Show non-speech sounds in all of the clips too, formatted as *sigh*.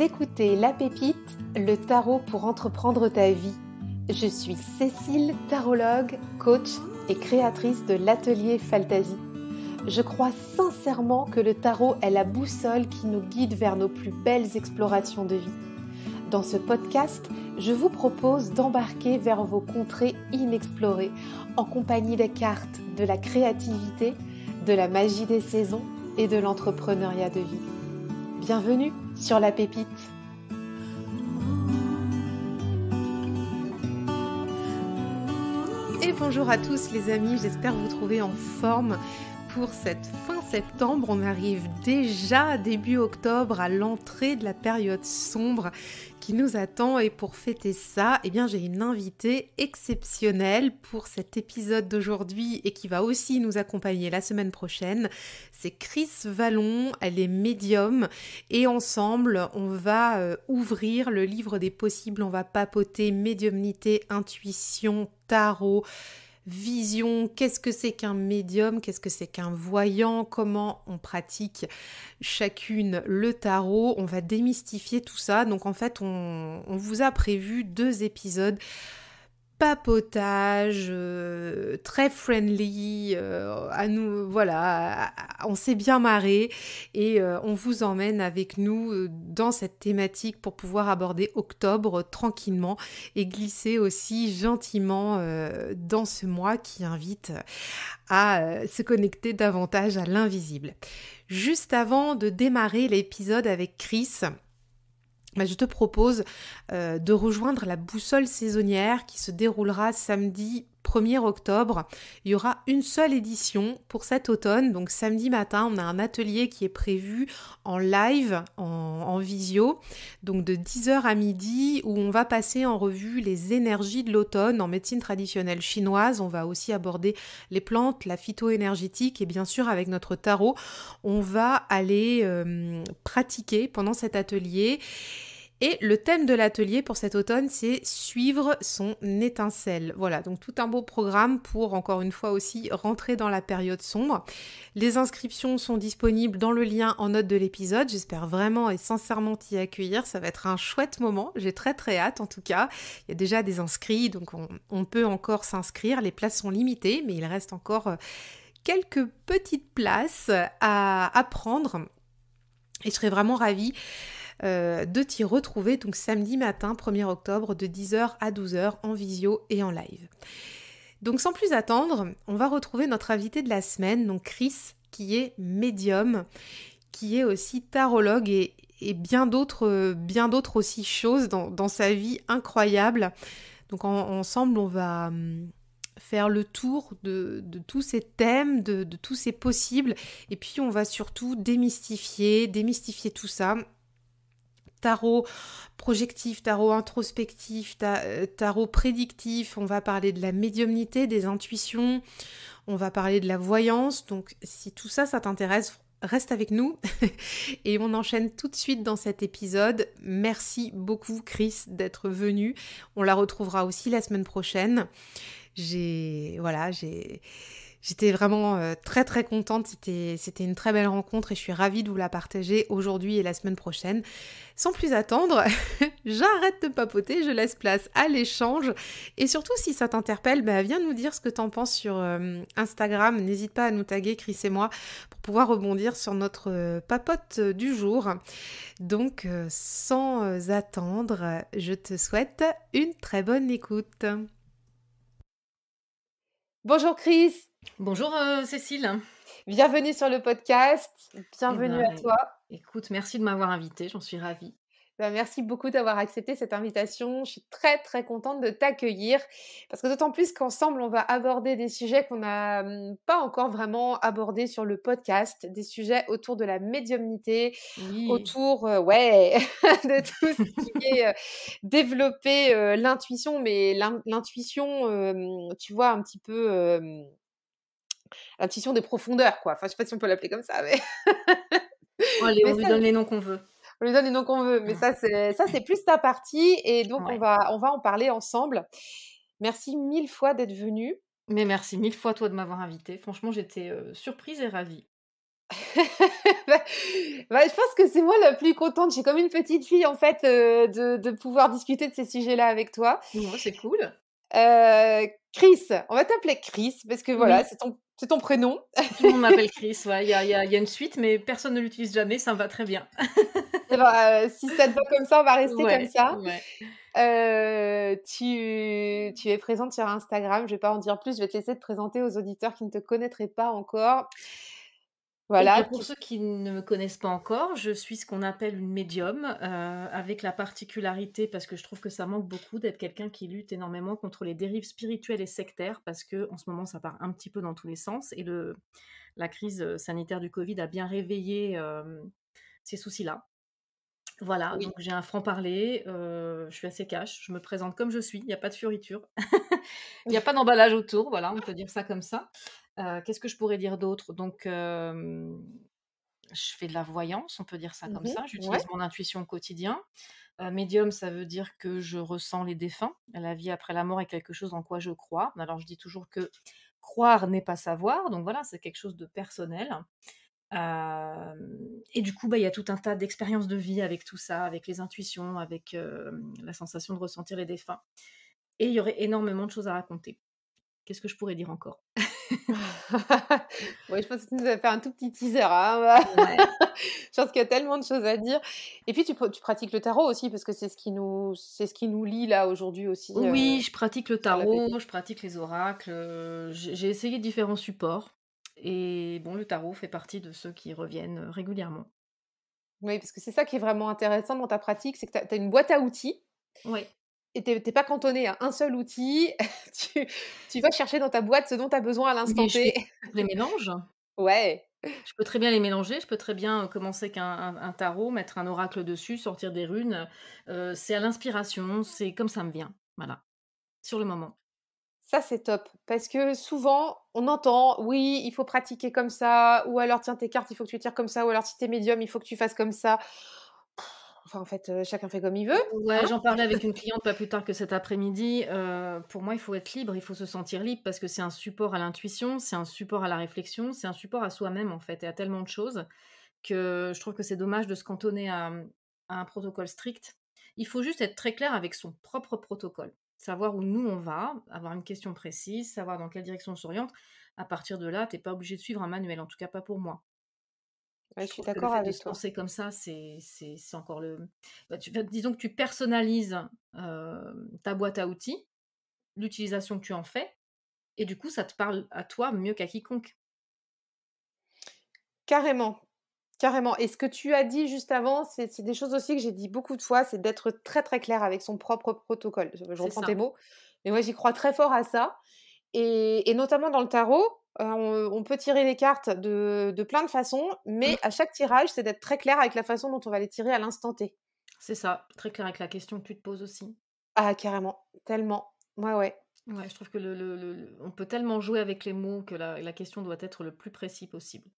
écoutez La Pépite, le tarot pour entreprendre ta vie. Je suis Cécile, tarologue, coach et créatrice de l'atelier Fantasy. Je crois sincèrement que le tarot est la boussole qui nous guide vers nos plus belles explorations de vie. Dans ce podcast, je vous propose d'embarquer vers vos contrées inexplorées en compagnie des cartes, de la créativité, de la magie des saisons et de l'entrepreneuriat de vie. Bienvenue sur la pépite. Et bonjour à tous les amis, j'espère vous trouver en forme pour cette fin septembre. On arrive déjà début octobre à l'entrée de la période sombre qui nous attend et pour fêter ça, eh bien j'ai une invitée exceptionnelle pour cet épisode d'aujourd'hui et qui va aussi nous accompagner la semaine prochaine. C'est Chris Vallon, elle est médium et ensemble, on va euh, ouvrir le livre des possibles, on va papoter médiumnité, intuition, tarot, vision, qu'est-ce que c'est qu'un médium, qu'est-ce que c'est qu'un voyant, comment on pratique chacune le tarot, on va démystifier tout ça. Donc en fait, on, on vous a prévu deux épisodes papotage, euh, très friendly, euh, à nous, voilà, on s'est bien marré et euh, on vous emmène avec nous dans cette thématique pour pouvoir aborder octobre tranquillement et glisser aussi gentiment dans ce mois qui invite à se connecter davantage à l'invisible. Juste avant de démarrer l'épisode avec Chris, bah, je te propose euh, de rejoindre la boussole saisonnière qui se déroulera samedi 1er octobre. Il y aura une seule édition pour cet automne, donc samedi matin, on a un atelier qui est prévu en live, en, visio, donc de 10h à midi, où on va passer en revue les énergies de l'automne en médecine traditionnelle chinoise. On va aussi aborder les plantes, la phytoénergétique et bien sûr avec notre tarot, on va aller euh, pratiquer pendant cet atelier. Et le thème de l'atelier pour cet automne, c'est suivre son étincelle. Voilà, donc tout un beau programme pour, encore une fois aussi, rentrer dans la période sombre. Les inscriptions sont disponibles dans le lien en note de l'épisode. J'espère vraiment et sincèrement t'y accueillir. Ça va être un chouette moment. J'ai très très hâte en tout cas. Il y a déjà des inscrits, donc on, peut encore s'inscrire. Les places sont limitées, mais il reste encore euh, quelques petites places à, à prendre. Et je serais vraiment ravie euh, de t'y retrouver donc samedi matin 1er octobre de 10h à 12h en visio et en live. Donc sans plus attendre, on va retrouver notre invité de la semaine, donc Chris, qui est médium, qui est aussi tarologue et, bien d'autres bien d'autres aussi choses dans, sa vie incroyable. Donc ensemble, on va hum, faire le tour de, tous ces thèmes, de, de tous ces possibles, et puis on va surtout démystifier, démystifier tout ça tarot projectif, tarot introspectif, euh, tarot prédictif, on va parler de la médiumnité, des intuitions, on va parler de la voyance. Donc si tout ça, ça t'intéresse, reste avec nous *laughs* et on enchaîne tout de suite dans cet épisode. Merci beaucoup Chris d'être venu. On la retrouvera aussi la semaine prochaine. J'ai voilà, j'ai J'étais vraiment euh, très très contente, c'était une très belle rencontre et je suis ravie de vous la partager aujourd'hui et la semaine prochaine. Sans plus attendre, *laughs* j'arrête de papoter, je laisse place à l'échange et surtout si ça t'interpelle, bah, viens nous dire ce que t'en penses sur euh, Instagram, n'hésite pas à nous taguer Chris et moi pour pouvoir rebondir sur notre euh, papote du jour. Donc sans attendre, je te souhaite une très bonne écoute. Bonjour Chris Bonjour euh, Cécile. Bienvenue sur le podcast. Eh Bienvenue ben, à toi. Écoute, merci de m'avoir invitée, j'en suis ravie. Ben, merci beaucoup d'avoir accepté cette invitation. Je suis très très contente de t'accueillir parce que d'autant plus qu'ensemble on va aborder des sujets qu'on n'a hum, pas encore vraiment abordés sur le podcast, des sujets autour de la médiumnité, autour euh, ouais *laughs* de tout ce qui est euh, développer l'intuition, mais l'intuition, hum, tu vois un petit peu hum, l'intuition des profondeurs, quoi. Enfin, je sais pas si on peut l'appeler comme ça, mais. *laughs* on lui donne les noms qu'on veut. On lui donne les noms qu'on veut, mais mmh. ça, c'est, ça, c'est plus ta partie, et donc on, va, on va en parler ensemble. Merci mille fois d'être venu. Mais merci mille fois, toi, de m'avoir invité. Franchement, j'étais euh, surprise et ravie. *laughs* Bah, bah, je pense que c'est moi la plus contente. J'ai comme une petite fille en fait euh, de, de, pouvoir discuter de ces sujets-là avec toi. Moi, c'est cool. Euh, Chris, on va t'appeler Chris parce que voilà, c'est ton c'est ton prénom. On m'appelle Chris. Il y, a, une suite, mais personne ne l'utilise jamais. Ça me va très bien. Eh ben, euh, si ça te va comme ça, on va rester comme ça. Euh, tu, tu, es présente sur Instagram. Je ne vais pas en dire plus. Je vais te laisser te présenter aux auditeurs qui ne te connaîtraient pas encore. Ben, pour ceux qui ne me connaissent pas encore, je suis ce qu'on appelle une médium, euh, avec la particularité, parce que je trouve que ça manque beaucoup, d'être quelqu'un qui lutte énormément contre les dérives spirituelles et sectaires, parce que en ce moment, ça part un petit peu dans tous les sens, et le, la crise euh, sanitaire du Covid a bien réveillé euh, ces soucis-là. Voilà, donc j'ai un franc-parler, je suis assez cash, je me présente comme je suis, il n'y a pas de furiture, *laughs* il n'y a *laughs* pas d'emballage autour, voilà, on peut dire ça comme ça. Qu'est-ce que je pourrais dire d'autre Donc, je fais de la voyance, on peut dire ça mmh comme ça. J'utilise mon intuition au quotidien. Medium, médium, ça veut dire que je ressens les défunts. La vie après la mort est quelque chose en quoi je crois. Alors je dis toujours que croire n'est pas savoir. Donc voilà, c'est quelque chose de personnel. et du coup, bah, il y a tout un tas d'expériences de vie avec tout ça, avec les intuitions, avec la sensation de ressentir les défunts. Et il y aurait énormément de choses à raconter. Qu'est-ce que je pourrais dire encore *laughs* oui, je pense que tu nous as fait un tout petit teaser. Hein. *laughs* *laughs* je pense qu'il y a tellement de choses à dire. Et puis, tu, pratiques le tarot aussi, parce que c'est ce qui nous, c'est ce qui nous lie là aujourd'hui aussi. Euh, oui, je pratique le tarot, je pratique les oracles. Euh, j'ai essayé différents supports. Et bon, le tarot fait partie de ceux qui reviennent euh, régulièrement. Oui, parce que c'est ça qui est vraiment intéressant dans ta pratique, c'est que tu as une boîte à outils. Oui et t'es pas cantonné à un seul outil. *laughs* tu, vas chercher dans ta boîte ce dont tu as besoin à l'instant T. Je les mélanges Ouais. Je peux très bien les mélanger. Je peux très bien euh, commencer qu'un un, tarot, mettre un oracle dessus, sortir des runes. Euh, c'est à l'inspiration. C'est comme ça me vient. Voilà. Sur le moment. Ça, c'est top. Parce que souvent, on entend, oui, il faut pratiquer comme ça. Ou alors, tiens, tes cartes, il faut que tu tires comme ça. Ou alors, si t'es médium, il faut que tu fasses comme ça en fait, euh, chacun fait comme il veut. Hein. j'en parlais avec *laughs* une cliente pas plus tard que cet après-midi. Euh, pour moi, il faut être libre, il faut se sentir libre parce que c'est un support à l'intuition, c'est un support à la réflexion, c'est un support à soi-même en fait et à tellement de choses que je trouve que c'est dommage de se cantonner à, à un protocole strict. Il faut juste être très clair avec son propre protocole, savoir où nous on va, avoir une question précise, savoir dans quelle direction on s'oriente. À partir de là, t'es pas obligé de suivre un manuel, en tout cas pas pour moi je, suis d'accord avec de toi. Penser comme ça, c'est encore le. Bah, disons que tu personnalises euh, ta boîte à outils, l'utilisation que tu en fais, et du coup, ça te parle à toi mieux qu'à quiconque. Carrément, Carrément. Et ce que tu as dit juste avant, c'est des choses aussi que j'ai dit beaucoup de fois, c'est d'être très très clair avec son propre protocole. Je reprends tes mots. Mais moi, j'y crois très fort à ça. et, notamment dans le tarot, euh, on, peut tirer les cartes de, plein de façons, mais mmh. à chaque tirage, c'est d'être très clair avec la façon dont on va les tirer à l'instant T. C'est ça, très clair avec la question que tu te poses aussi. Ah, carrément, tellement. Ouais, ouais. Ouais, je trouve que on peut tellement jouer avec les mots que la question doit être le plus précis possible.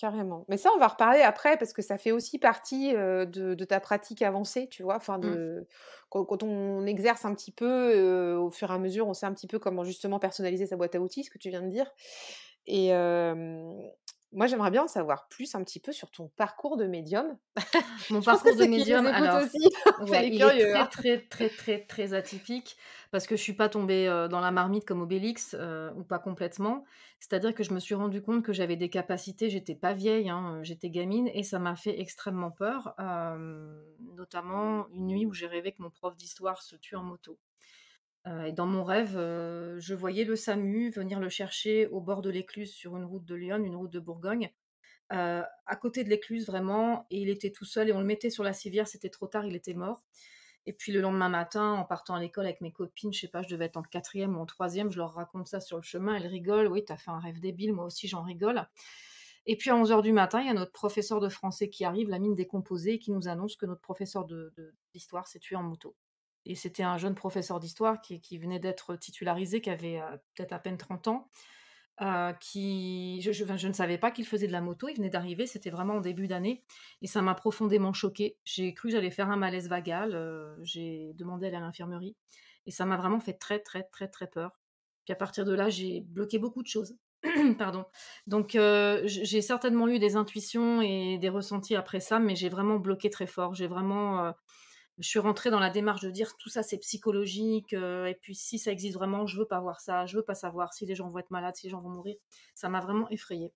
Carrément. Mais ça, on va reparler après parce que ça fait aussi partie de, ta pratique avancée, tu vois. Enfin, mmh. de, quand, on exerce un petit peu, au fur et à mesure, on sait un petit peu comment justement personnaliser sa boîte à outils, ce que tu viens de dire. Et, euh, moi, j'aimerais bien en savoir plus un petit peu sur ton parcours de médium. *laughs* Mon parcours de médium, alors, aussi, *laughs* il est très, hein. très, très, très, très atypique parce que je suis pas tombée dans la marmite comme Obélix ou pas complètement. C'est-à-dire que je me suis rendu compte que j'avais des capacités. J'étais pas vieille, hein, j'étais gamine et ça m'a fait extrêmement peur. notamment une nuit où j'ai rêvé que mon prof d'histoire se tue en moto. Euh, et dans mon rêve, euh, je voyais le SAMU venir le chercher au bord de l'écluse sur une route de Lyon, une route de Bourgogne, euh, à côté de l'écluse vraiment, et il était tout seul et on le mettait sur la civière, c'était trop tard, il était mort. Et puis le lendemain matin, en partant à l'école avec mes copines, je sais pas, je devais être en quatrième ou en troisième, je leur raconte ça sur le chemin, elles rigolent, oui, t'as fait un rêve débile, moi aussi j'en rigole. Et puis à 11h du matin, il y a notre professeur de français qui arrive, la mine décomposée, qui nous annonce que notre professeur d'histoire de, d'histoire s'est tué en moto. Et c'était un jeune professeur d'histoire qui, venait d'être titularisé, qui avait euh, peut-être à peine 30 ans. Euh, qui, je, ne savais pas qu'il faisait de la moto, il venait d'arriver, c'était vraiment en début d'année, et ça m'a profondément choqué. J'ai cru que j'allais faire un malaise vagal, euh, j'ai demandé à aller à l'infirmerie, et ça m'a vraiment fait très très très très peur. Puis à partir de là, j'ai bloqué beaucoup de choses. *clears throat* Pardon. Donc j'ai certainement eu des intuitions et des ressentis après ça, mais j'ai vraiment bloqué très fort. J'ai vraiment je suis rentrée dans la démarche de dire tout ça c'est psychologique euh, et puis si ça existe vraiment, je veux pas voir ça, je veux pas savoir si les gens vont être malades, si les gens vont mourir. Ça m'a vraiment effrayée.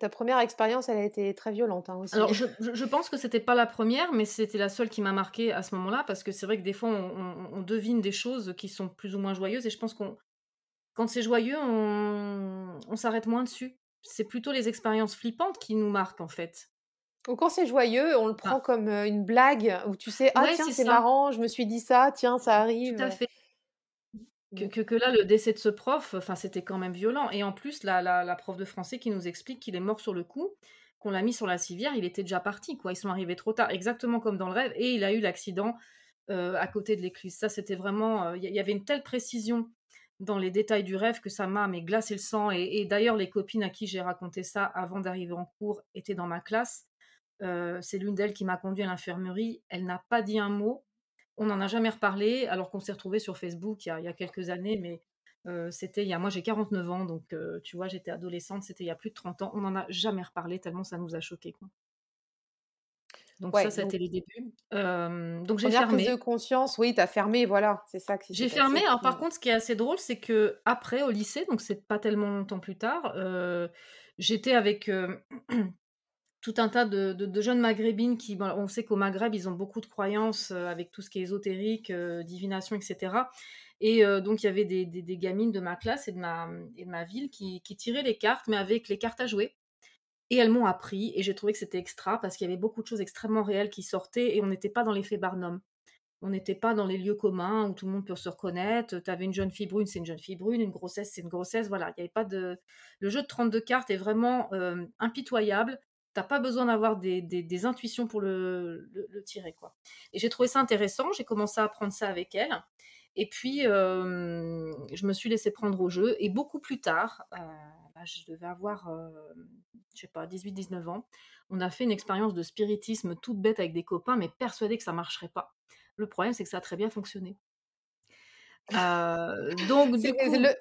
Ta première expérience, elle a été très violente hein, aussi. Alors, je, pense que c'était pas la première, mais c'était la seule qui m'a marqué à ce moment-là, parce que c'est vrai que des fois, on, devine des choses qui sont plus ou moins joyeuses, et je pense qu'on, quand c'est joyeux, on s'arrête moins dessus. C'est plutôt les expériences flippantes qui nous marquent, en fait quand c'est joyeux, on le prend ah. comme une blague où tu sais, ah tiens, c'est marrant, je me suis dit ça, tiens, ça arrive. Tout à fait. Que, là, le décès de ce prof, c'était quand même violent. Et en plus, la, prof de français qui nous explique qu'il est mort sur le coup, qu'on l'a mis sur la civière, il était déjà parti, quoi. Ils sont arrivés trop tard, exactement comme dans le rêve. Et il a eu l'accident à côté de l'écluse. Ça, c'était vraiment. Il y, avait une telle précision dans les détails du rêve que ça m'a mais glacé le sang. et d'ailleurs, les copines à qui j'ai raconté ça avant d'arriver en cours étaient dans ma classe. Euh, c'est l'une d'elles qui m'a conduit à l'infirmerie. Elle n'a pas dit un mot. On n'en a jamais reparlé, alors qu'on s'est retrouvés sur Facebook il y, a, quelques années, mais euh, c'était il y a. Moi, j'ai 49 ans, donc euh, tu vois, j'étais adolescente, c'était il y a plus de 30 ans. On n'en a jamais reparlé, tellement ça nous a choqués. Quoi. Donc ça, c'était donc... donc j'ai fermé. de conscience, oui, as fermé, voilà, c'est ça. J'ai fermé. par contre, ce qui est assez drôle, c'est que après au lycée, donc c'est pas tellement longtemps plus tard, j'étais avec *clears throat* tout un tas de, jeunes maghrébines qui, on sait qu'au Maghreb, ils ont beaucoup de croyances euh, avec tout ce qui est ésotérique, euh, divination, etc. Et euh, donc, il y avait des, gamines de ma classe et de ma, et ma ville qui, qui, tiraient les cartes, mais avec les cartes à jouer. Et elles m'ont appris, et j'ai trouvé que c'était extra, parce qu'il y avait beaucoup de choses extrêmement réelles qui sortaient, et on n'était pas dans l'effet Barnum. On n'était pas dans les lieux communs où tout le monde peut se reconnaître. Tu avais une jeune fille brune, c'est une jeune fille brune, une grossesse, c'est une grossesse. Voilà, il n'y avait pas de. Le jeu de 32 cartes est vraiment impitoyable t'as pas besoin d'avoir des, intuitions pour le, tirer quoi. Et j'ai trouvé ça intéressant, j'ai commencé à apprendre ça avec elle. Et puis je me suis laissé prendre au jeu et beaucoup plus tard, euh, bah, je devais avoir euh, je sais pas 18-19 ans, on a fait une expérience de spiritisme toute bête avec des copains mais persuadés que ça marcherait pas. Le problème c'est que ça a très bien fonctionné. Euh, donc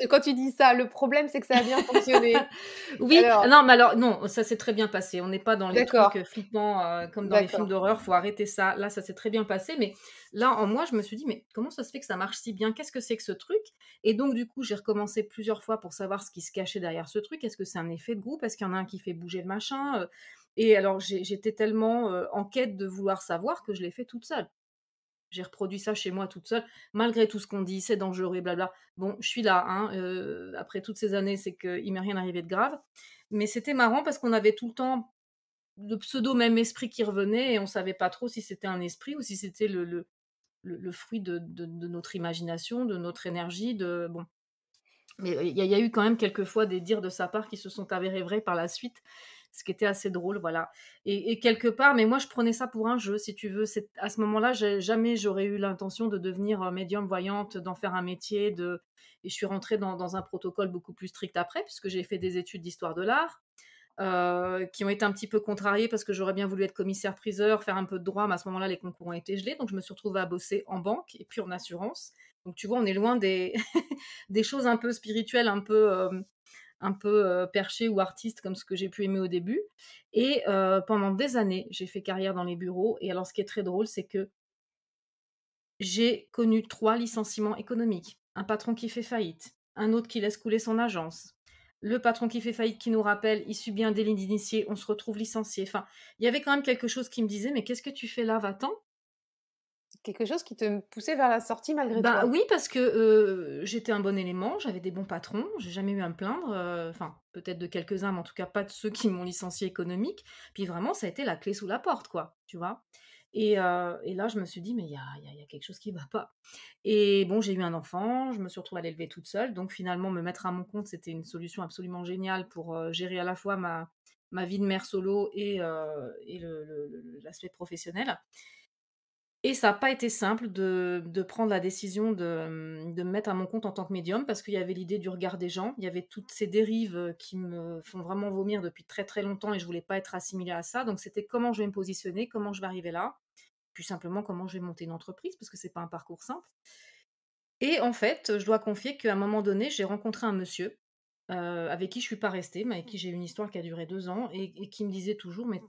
quand tu dis ça, le problème c'est que ça a bien fonctionné. *laughs* oui, non, mais alors non, ça s'est très bien passé. On n'est pas dans les trucs flippants euh, comme dans les films d'horreur. Faut arrêter ça. Là, ça s'est très bien passé, mais là en moi, je me suis dit mais comment ça se fait que ça marche si bien Qu'est-ce que c'est que ce truc Et donc du coup, j'ai recommencé plusieurs fois pour savoir ce qui se cachait derrière ce truc. Est-ce que c'est un effet de groupe Est-ce qu'il y en a un qui fait bouger le machin euh, Et alors j'étais tellement en quête de vouloir savoir que je l'ai fait toute seule j'ai reproduit ça chez moi toute seule, malgré tout ce qu'on dit, c'est dangereux et blabla. Bon, je suis là, hein, euh, après toutes ces années, c'est qu'il m'est rien arrivé de grave. Mais c'était marrant parce qu'on avait tout le temps le pseudo même esprit qui revenait et on ne savait pas trop si c'était un esprit ou si c'était le, fruit de, notre imagination, de notre énergie, de bon. Mais euh, il y, a eu quand même quelques fois des dires de sa part qui se sont avérés vrais par la suite ce qui était assez drôle, voilà. Et, quelque part, mais moi je prenais ça pour un jeu, si tu veux. C'est, à ce moment-là, jamais j'aurais eu l'intention de devenir euh, médium voyante, d'en faire un métier, de... et je suis rentrée dans, un protocole beaucoup plus strict après, puisque j'ai fait des études d'histoire de l'art. Euh, qui ont été un petit peu contrariées, parce que j'aurais bien voulu être commissaire-priseur, faire un peu de droit, mais à ce moment-là, les concours ont été gelés. Donc, je me suis retrouvée à bosser en banque et puis en assurance. Donc, tu vois, on est loin des, *laughs* des choses un peu spirituelles, un peu euh, un peu perché ou artiste comme ce que j'ai pu aimer au début. Et pendant des années, j'ai fait carrière dans les bureaux. Et alors, ce qui est très drôle, c'est que j'ai connu trois licenciements économiques. Un patron qui fait faillite, un autre qui laisse couler son agence, le patron qui fait faillite, qui nous rappelle, il subit un délit d'initié, on se retrouve licencié. Enfin, il y avait quand même quelque chose qui me disait, mais qu'est-ce que tu fais là, va-t'en quelque chose qui te poussait vers la sortie malgré bah, Oui, parce que euh, j'étais un bon élément, j'avais des bons patrons, j'ai jamais eu à me plaindre, euh, enfin peut-être de quelques-uns, mais en tout cas pas de ceux qui m'ont licencié économique. Puis vraiment, ça a été la clé sous la porte, quoi, tu vois. Et, euh, et, là, je me suis dit, mais il y a, y a, quelque chose qui ne va pas. Et bon, j'ai eu un enfant, je me suis retrouvée à l'élever toute seule. Donc finalement, me mettre à mon compte, c'était une solution absolument géniale pour gérer à la fois ma, ma vie de mère solo et, et l'aspect professionnel. Et ça n'a pas été simple de, prendre la décision de, me mettre à mon compte en tant que médium parce qu'il y avait l'idée du regard des gens, il y avait toutes ces dérives euh, qui me font vraiment vomir depuis très très longtemps et je voulais pas être assimilée à ça. Donc c'était comment je vais me positionner, comment je vais arriver là, puis simplement comment je vais monter une entreprise parce que c'est pas un parcours simple. Et en fait, je dois confier qu'à un moment donné, j'ai rencontré un monsieur euh, avec qui je suis pas restée, mais avec qui j'ai une histoire qui a duré deux ans et, et qui me disait toujours mais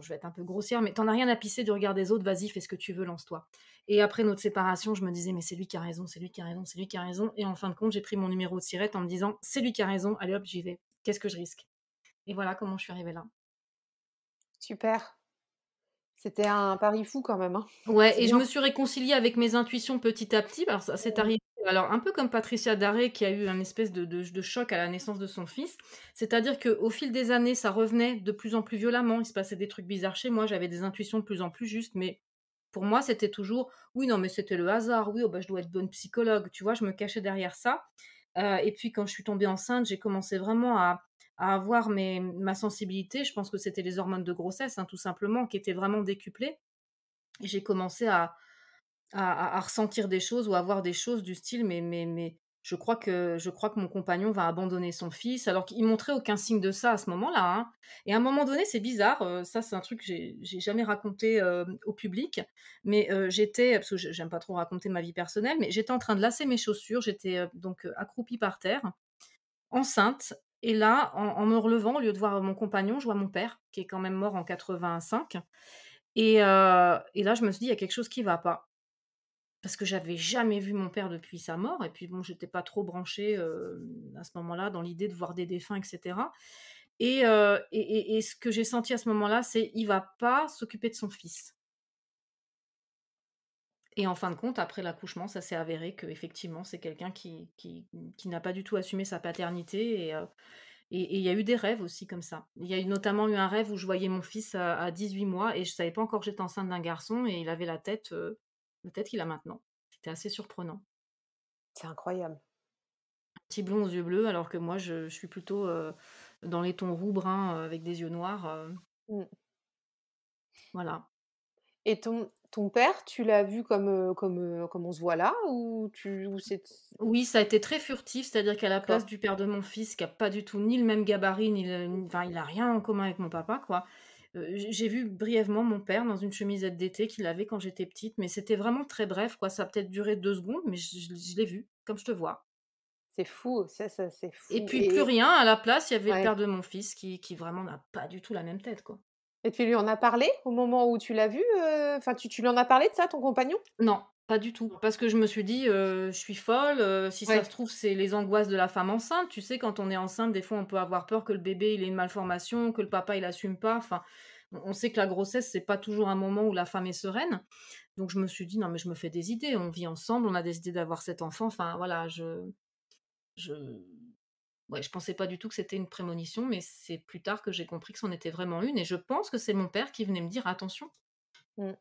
je vais être un peu grossière, mais t'en as rien à pisser du regard des autres, vas-y, fais ce que tu veux, lance-toi. Et après notre séparation, je me disais, mais c'est lui qui a raison, c'est lui qui a raison, c'est lui qui a raison. Et en fin de compte, j'ai pris mon numéro de sirette en me disant, c'est lui qui a raison, allez hop, j'y vais. Qu'est-ce que je risque Et voilà comment je suis arrivée là. Super. C'était un pari fou quand même. Hein. Ouais, et je me suis réconciliée avec mes intuitions petit à petit. Alors, ça s'est mmh. arrivé alors un peu comme Patricia Daré qui a eu un espèce de, choc à la naissance de son fils, c'est-à-dire qu'au fil des années, ça revenait de plus en plus violemment, il se passait des trucs bizarres chez moi, j'avais des intuitions de plus en plus justes, mais pour moi, c'était toujours oui, non, mais c'était le hasard, oui, oh, bah, je dois être bonne psychologue, tu vois, je me cachais derrière ça. Euh, et puis quand je suis tombée enceinte, j'ai commencé vraiment à, à avoir ma sensibilité, je pense que c'était les hormones de grossesse, hein, tout simplement, qui étaient vraiment décuplées. et J'ai commencé à, à, ressentir des choses ou à voir des choses du style mais mais mais je crois que je crois que mon compagnon va abandonner son fils alors qu'il montrait aucun signe de ça à ce moment-là. Hein. Et à un moment donné, c'est bizarre. Euh, ça, c'est un truc que j'ai jamais raconté euh, au public, mais euh, j'étais parce que j'aime pas trop raconter ma vie personnelle, mais j'étais en train de lasser mes chaussures. J'étais donc accroupie par terre, enceinte. Et là, en, me relevant, au lieu de voir mon compagnon, je vois mon père qui est quand même mort en 85. Et, et là, je me suis dit, il y a quelque chose qui ne va pas parce que j'avais jamais vu mon père depuis sa mort, et puis bon, j'étais pas trop branchée euh, à ce moment-là dans l'idée de voir des défunts, etc. Euh, et, ce que j'ai senti à ce moment-là, c'est il va pas s'occuper de son fils. Et en fin de compte, après l'accouchement, ça s'est avéré que effectivement, c'est quelqu'un qui, n'a pas du tout assumé sa paternité. Euh, et il y a eu des rêves aussi comme ça. Il y a notamment eu un rêve où je voyais mon fils à, 18 mois et je savais pas encore que j'étais enceinte d'un garçon et il avait la tête Peut-être qu'il a maintenant. C'était assez surprenant. C'est incroyable. petit blond aux yeux bleus, alors que moi, je, suis plutôt euh, dans les tons roux, bruns, euh, avec des yeux noirs. Euh. Mmh. Voilà. Et ton, ton père, tu l'as vu comme, comme, comme on se voit là ou tu ou c'est Oui, ça a été très furtif, c'est-à-dire qu'à la place du père de mon fils, qui a pas du tout ni le même gabarit, ni il n'a rien en commun avec mon papa, quoi. Euh, j'ai vu brièvement mon père dans une chemisette d'été qu'il avait quand j'étais petite, mais c'était vraiment très bref, quoi. Ça a peut-être duré deux secondes, mais je, l'ai vu, comme je te vois. C'est fou, ça, c'est fou. Et puis plus rien, à la place, il y avait le père de mon fils qui, qui vraiment n'a pas du tout la même tête, quoi. Et tu lui en as parlé au moment où tu l'as vu euh, Enfin, tu, tu lui en as parlé de ça, ton compagnon Non, pas du tout, parce que je me suis dit, je suis folle, si ça se trouve, c'est les angoisses de la femme enceinte. Tu sais, quand on est enceinte, des fois, on peut avoir peur que le bébé, il ait une malformation, que le papa, il assume pas. Enfin, on sait que la grossesse, c'est pas toujours un moment où la femme est sereine. Donc, je me suis dit, non, mais je me fais des idées. On vit ensemble, on a décidé d'avoir cet enfant. Enfin, voilà, je... Je... Ouais, je pensais pas du tout que c'était une prémonition, mais c'est plus tard que j'ai compris que c'en était vraiment une. Et je pense que c'est mon père qui venait me dire, attention. Mmh.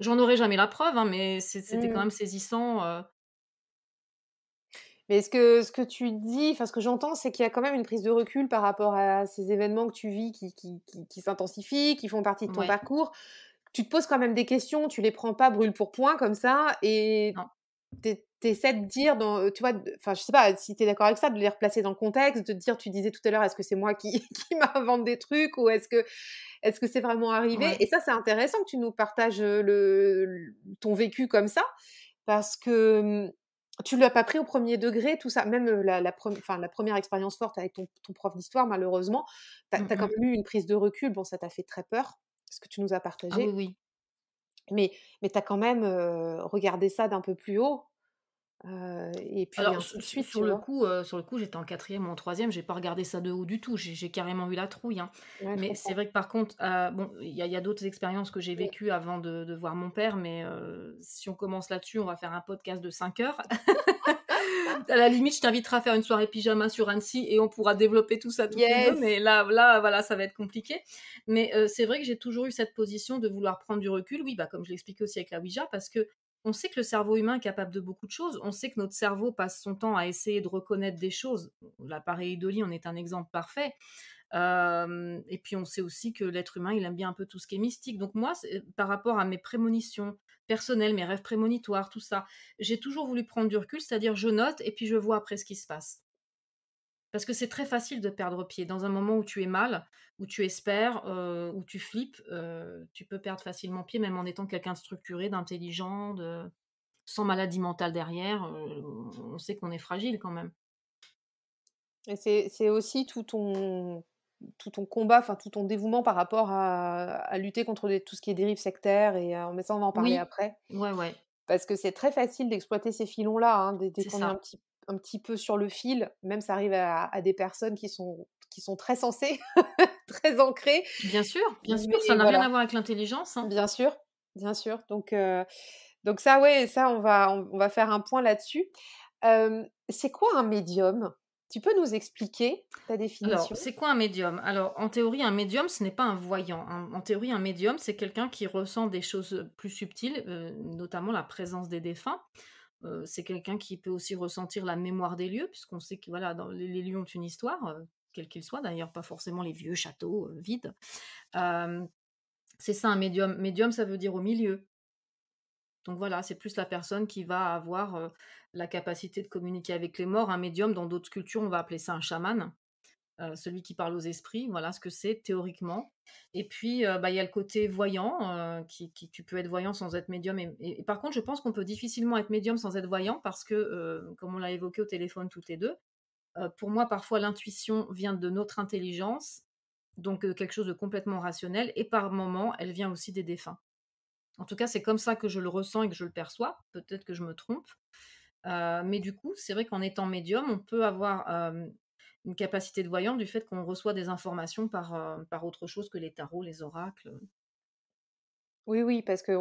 J'en aurais jamais la preuve, hein, mais c'était quand mmh. même saisissant. Euh. Mais ce que, ce que tu dis, enfin ce que j'entends, c'est qu'il y a quand même une prise de recul par rapport à ces événements que tu vis qui, qui, qui, s'intensifient, qui font partie de ton parcours. Tu te poses quand même des questions, tu les prends pas brûle pour point comme ça, et t'essaies de dire, dans, euh, tu vois, enfin, je sais pas si tu es d'accord avec ça, de les replacer dans le contexte, de dire, tu disais tout à l'heure, est-ce que c'est moi qui, *laughs* qui m'invente des trucs ou est-ce que est-ce que c'est vraiment arrivé Et ça, c'est intéressant que tu nous partages euh, le, ton vécu comme ça, parce que hum, tu l'as pas pris au premier degré, tout ça. Même euh, la, la, la première expérience forte avec ton, prof d'histoire, malheureusement, tu as, mmh quand même eu une prise de recul. Bon, ça t'a fait très peur, ce que tu nous as ah partagé. oui, oui. Mais, mais tu as quand même regardé ça d'un peu plus haut et puis Alors sur le coup, sur le coup, j'étais en quatrième ou en troisième j'ai pas regardé ça de haut du tout, j'ai carrément eu la trouille, hein. Mais c'est vrai que par contre, bon, il y a d'autres expériences que j'ai vécues avant de voir mon père, mais si on commence là-dessus, on va faire un podcast de 5 heures. *laughs* À la limite, je t'inviterai à faire une soirée pyjama sur Annecy et on pourra développer tout ça tout mais là là, voilà, ça va être compliqué. Mais c'est vrai que j'ai toujours eu cette position de vouloir prendre du recul, oui, bah, comme je l'expliquais aussi avec la Ouija, parce que on sait que le cerveau humain est capable de beaucoup de choses. On sait que notre cerveau passe son temps à essayer de reconnaître des choses. L'appareil idolie en est un exemple parfait. et puis on sait aussi que l'être humain, il aime bien un peu tout ce qui est mystique. Donc moi, euh, par rapport à mes prémonitions personnelles, mes rêves prémonitoires, tout ça, j'ai toujours voulu prendre du recul, c'est-à-dire je note et puis je vois après ce qui se passe. Parce que c'est très facile de perdre pied. Dans un moment où tu es mal, où tu espères, euh, où tu flippes, euh, tu peux perdre facilement pied, même en étant quelqu'un de structuré, d'intelligent, sans maladie mentale derrière. Euh, on sait qu'on est fragile quand même. Et c'est aussi tout ton, tout ton combat, enfin tout ton dévouement par rapport à, lutter contre tout ce qui est dérive sectaire. Et, mais ça, on va en parler après. oui. ouais. Parce que c'est très facile d'exploiter ces filons-là, hein, dès, un petit un petit peu sur le fil, même ça arrive à, des personnes qui sont qui sont très sensées, *laughs* très ancrées. Bien sûr, bien sûr, ça n'a rien à voir avec l'intelligence. Hein. Bien sûr, bien sûr. Donc euh, donc ça ouais, ça on va on, va faire un point là-dessus. c'est quoi un médium tu peux nous expliquer ta définition c'est quoi un médium Alors, en théorie, un médium, ce n'est pas un voyant. Hein. En théorie, un médium, c'est quelqu'un qui ressent des choses plus subtiles, euh, notamment la présence des défunts c'est quelqu'un qui peut aussi ressentir la mémoire des lieux, puisqu'on sait que voilà, dans, les, lieux ont une histoire, quelle qu'ils soient, d'ailleurs pas forcément les vieux châteaux vides. c'est ça un médium. Médium, ça veut dire au milieu. Donc voilà, c'est plus la personne qui va avoir la capacité de communiquer avec les morts. Un médium, dans d'autres cultures, on va appeler ça un chaman. Euh, celui qui parle aux esprits, voilà ce que c'est théoriquement. Et puis, euh, bah, il y a le côté voyant, euh, qui, tu peux être voyant sans être médium. Et, par contre, je pense qu'on peut difficilement être médium sans être voyant parce que, comme on l'a évoqué au téléphone toutes les deux, pour moi, parfois l'intuition vient de notre intelligence, donc quelque chose de complètement rationnel, et par moments, elle vient aussi des défunts. En tout cas, c'est comme ça que je le ressens et que je le perçois. Peut-être que je me trompe. mais du coup, c'est vrai qu'en étant médium, on peut avoir une capacité de voyant du fait qu'on reçoit des informations par, euh, par autre chose que les tarots, les oracles. Euh. Oui, oui, parce que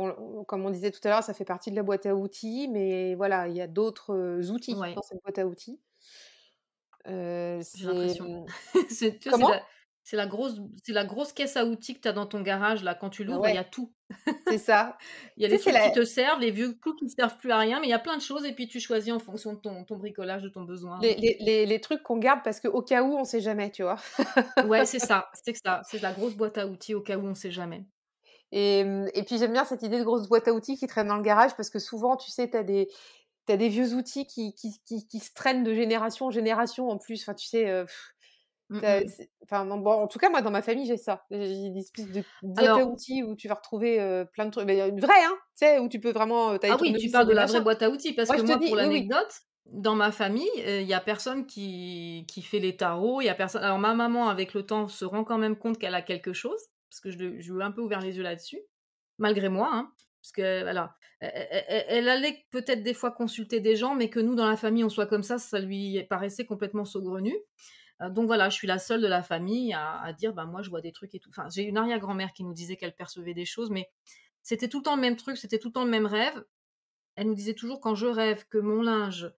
comme on disait tout à l'heure, ça fait partie de la boîte à outils, mais voilà, il y a d'autres euh, outils dans cette boîte à outils. c'est la, grosse, la grosse caisse à outils que tu as dans ton garage, là, quand tu l'ouvres, il y a tout. C'est ça. Il y a les choses qui te servent, les vieux clous qui ne servent plus à rien, mais il y a plein de choses et puis tu choisis en fonction de ton, bricolage, de ton besoin. Les, trucs qu'on garde parce qu'au cas où, on ne sait jamais, tu vois. ouais, *laughs* c'est ça. C'est ça. C'est la grosse boîte à outils au cas où on ne sait jamais. Mmh, et, puis j'aime bien cette idée de grosse boîte à outils qui traîne dans le garage parce que souvent, tu sais, tu as des, vieux outils qui, se traînent de génération en génération en plus. Enfin, tu sais, euh, Mm, mm. Enfin, bon, en tout cas, moi, dans ma famille, j'ai ça. J'ai des espèces de boîte à outils où tu vas retrouver plein de trucs. Mais bah, une vraie, hein, tu sais, où tu peux vraiment. Ah oui, tu parles de la vraie boîte à outils. Parce que moi, pour l'anecdote, dans ma famille, il n'y y a personne qui, qui fait les tarots. Y a personne... Alors, ma maman, avec le temps, se rend quand même compte qu'elle a quelque chose. Parce que je, je lui ai un peu ouvert les yeux là-dessus. Malgré moi, hein, parce que voilà, e, e, e, elle allait peut-être des fois consulter des gens, mais que nous dans la famille on soit comme ça, ça lui paraissait complètement saugrenu. Euh, donc voilà, je suis la seule de la famille à, dire, bah moi je vois des trucs et tout. Enfin, j'ai une arrière-grand-mère qui nous disait qu'elle percevait des choses, mais c'était tout le temps le même truc, c'était tout le temps le même rêve. Elle nous disait toujours quand je rêve que mon linge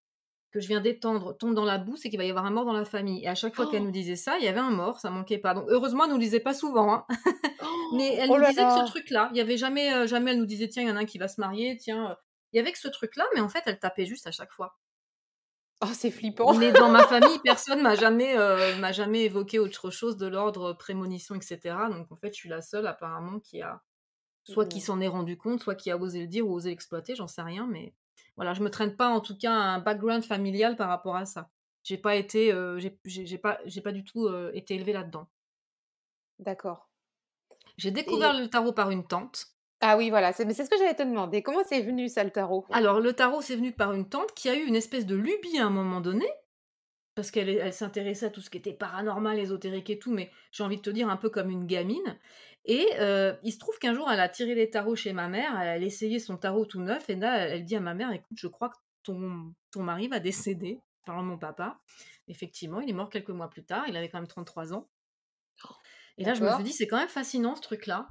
que je viens d'étendre tombe dans la boue, c'est qu'il va y avoir un mort dans la famille. Et à chaque fois qu'elle oh. nous disait ça, il y avait un mort, ça manquait pas. Donc heureusement, elle nous disait pas souvent, hein. *laughs* mais oh. elle oh nous disait que ce truc-là. Il y avait jamais, euh, jamais elle nous disait tiens, il y en a un qui va se marier, tiens. Euh, il y avait que ce truc-là, mais en fait, elle tapait juste à chaque fois. Oh, c'est flippant. Mais dans ma *laughs* famille, personne m'a jamais, euh, m'a jamais évoqué autre chose de l'ordre prémonition, etc. Donc en fait, je suis la seule apparemment qui a, soit qui mmh. s'en est rendu compte, soit qui a osé le dire ou osé l'exploiter, j'en sais rien. Mais voilà, je me traîne pas en tout cas un background familial par rapport à ça. J'ai pas été, euh, j'ai pas, j'ai pas du tout euh, été élevée là-dedans. D'accord. J'ai découvert le tarot par une tante ah oui, voilà, c'est, mais c'est ce que j'allais te demander. Comment c'est venu ça, le tarot Alors, le tarot, c'est venu par une tante qui a eu une espèce de lubie à un moment donné, parce qu'elle elle s'intéressait à tout ce qui était paranormal, ésotérique et tout, mais j'ai envie de te dire un peu comme une gamine. Et euh, il se trouve qu'un jour, elle a tiré les tarots chez ma mère, elle a essayé son tarot tout neuf, et là, elle dit à ma mère, écoute, je crois que ton, ton mari va décéder, parlant mon papa. Effectivement, il est mort quelques mois plus tard, il avait quand même 33 ans. Et là, je me suis dit, c'est quand même fascinant ce truc-là.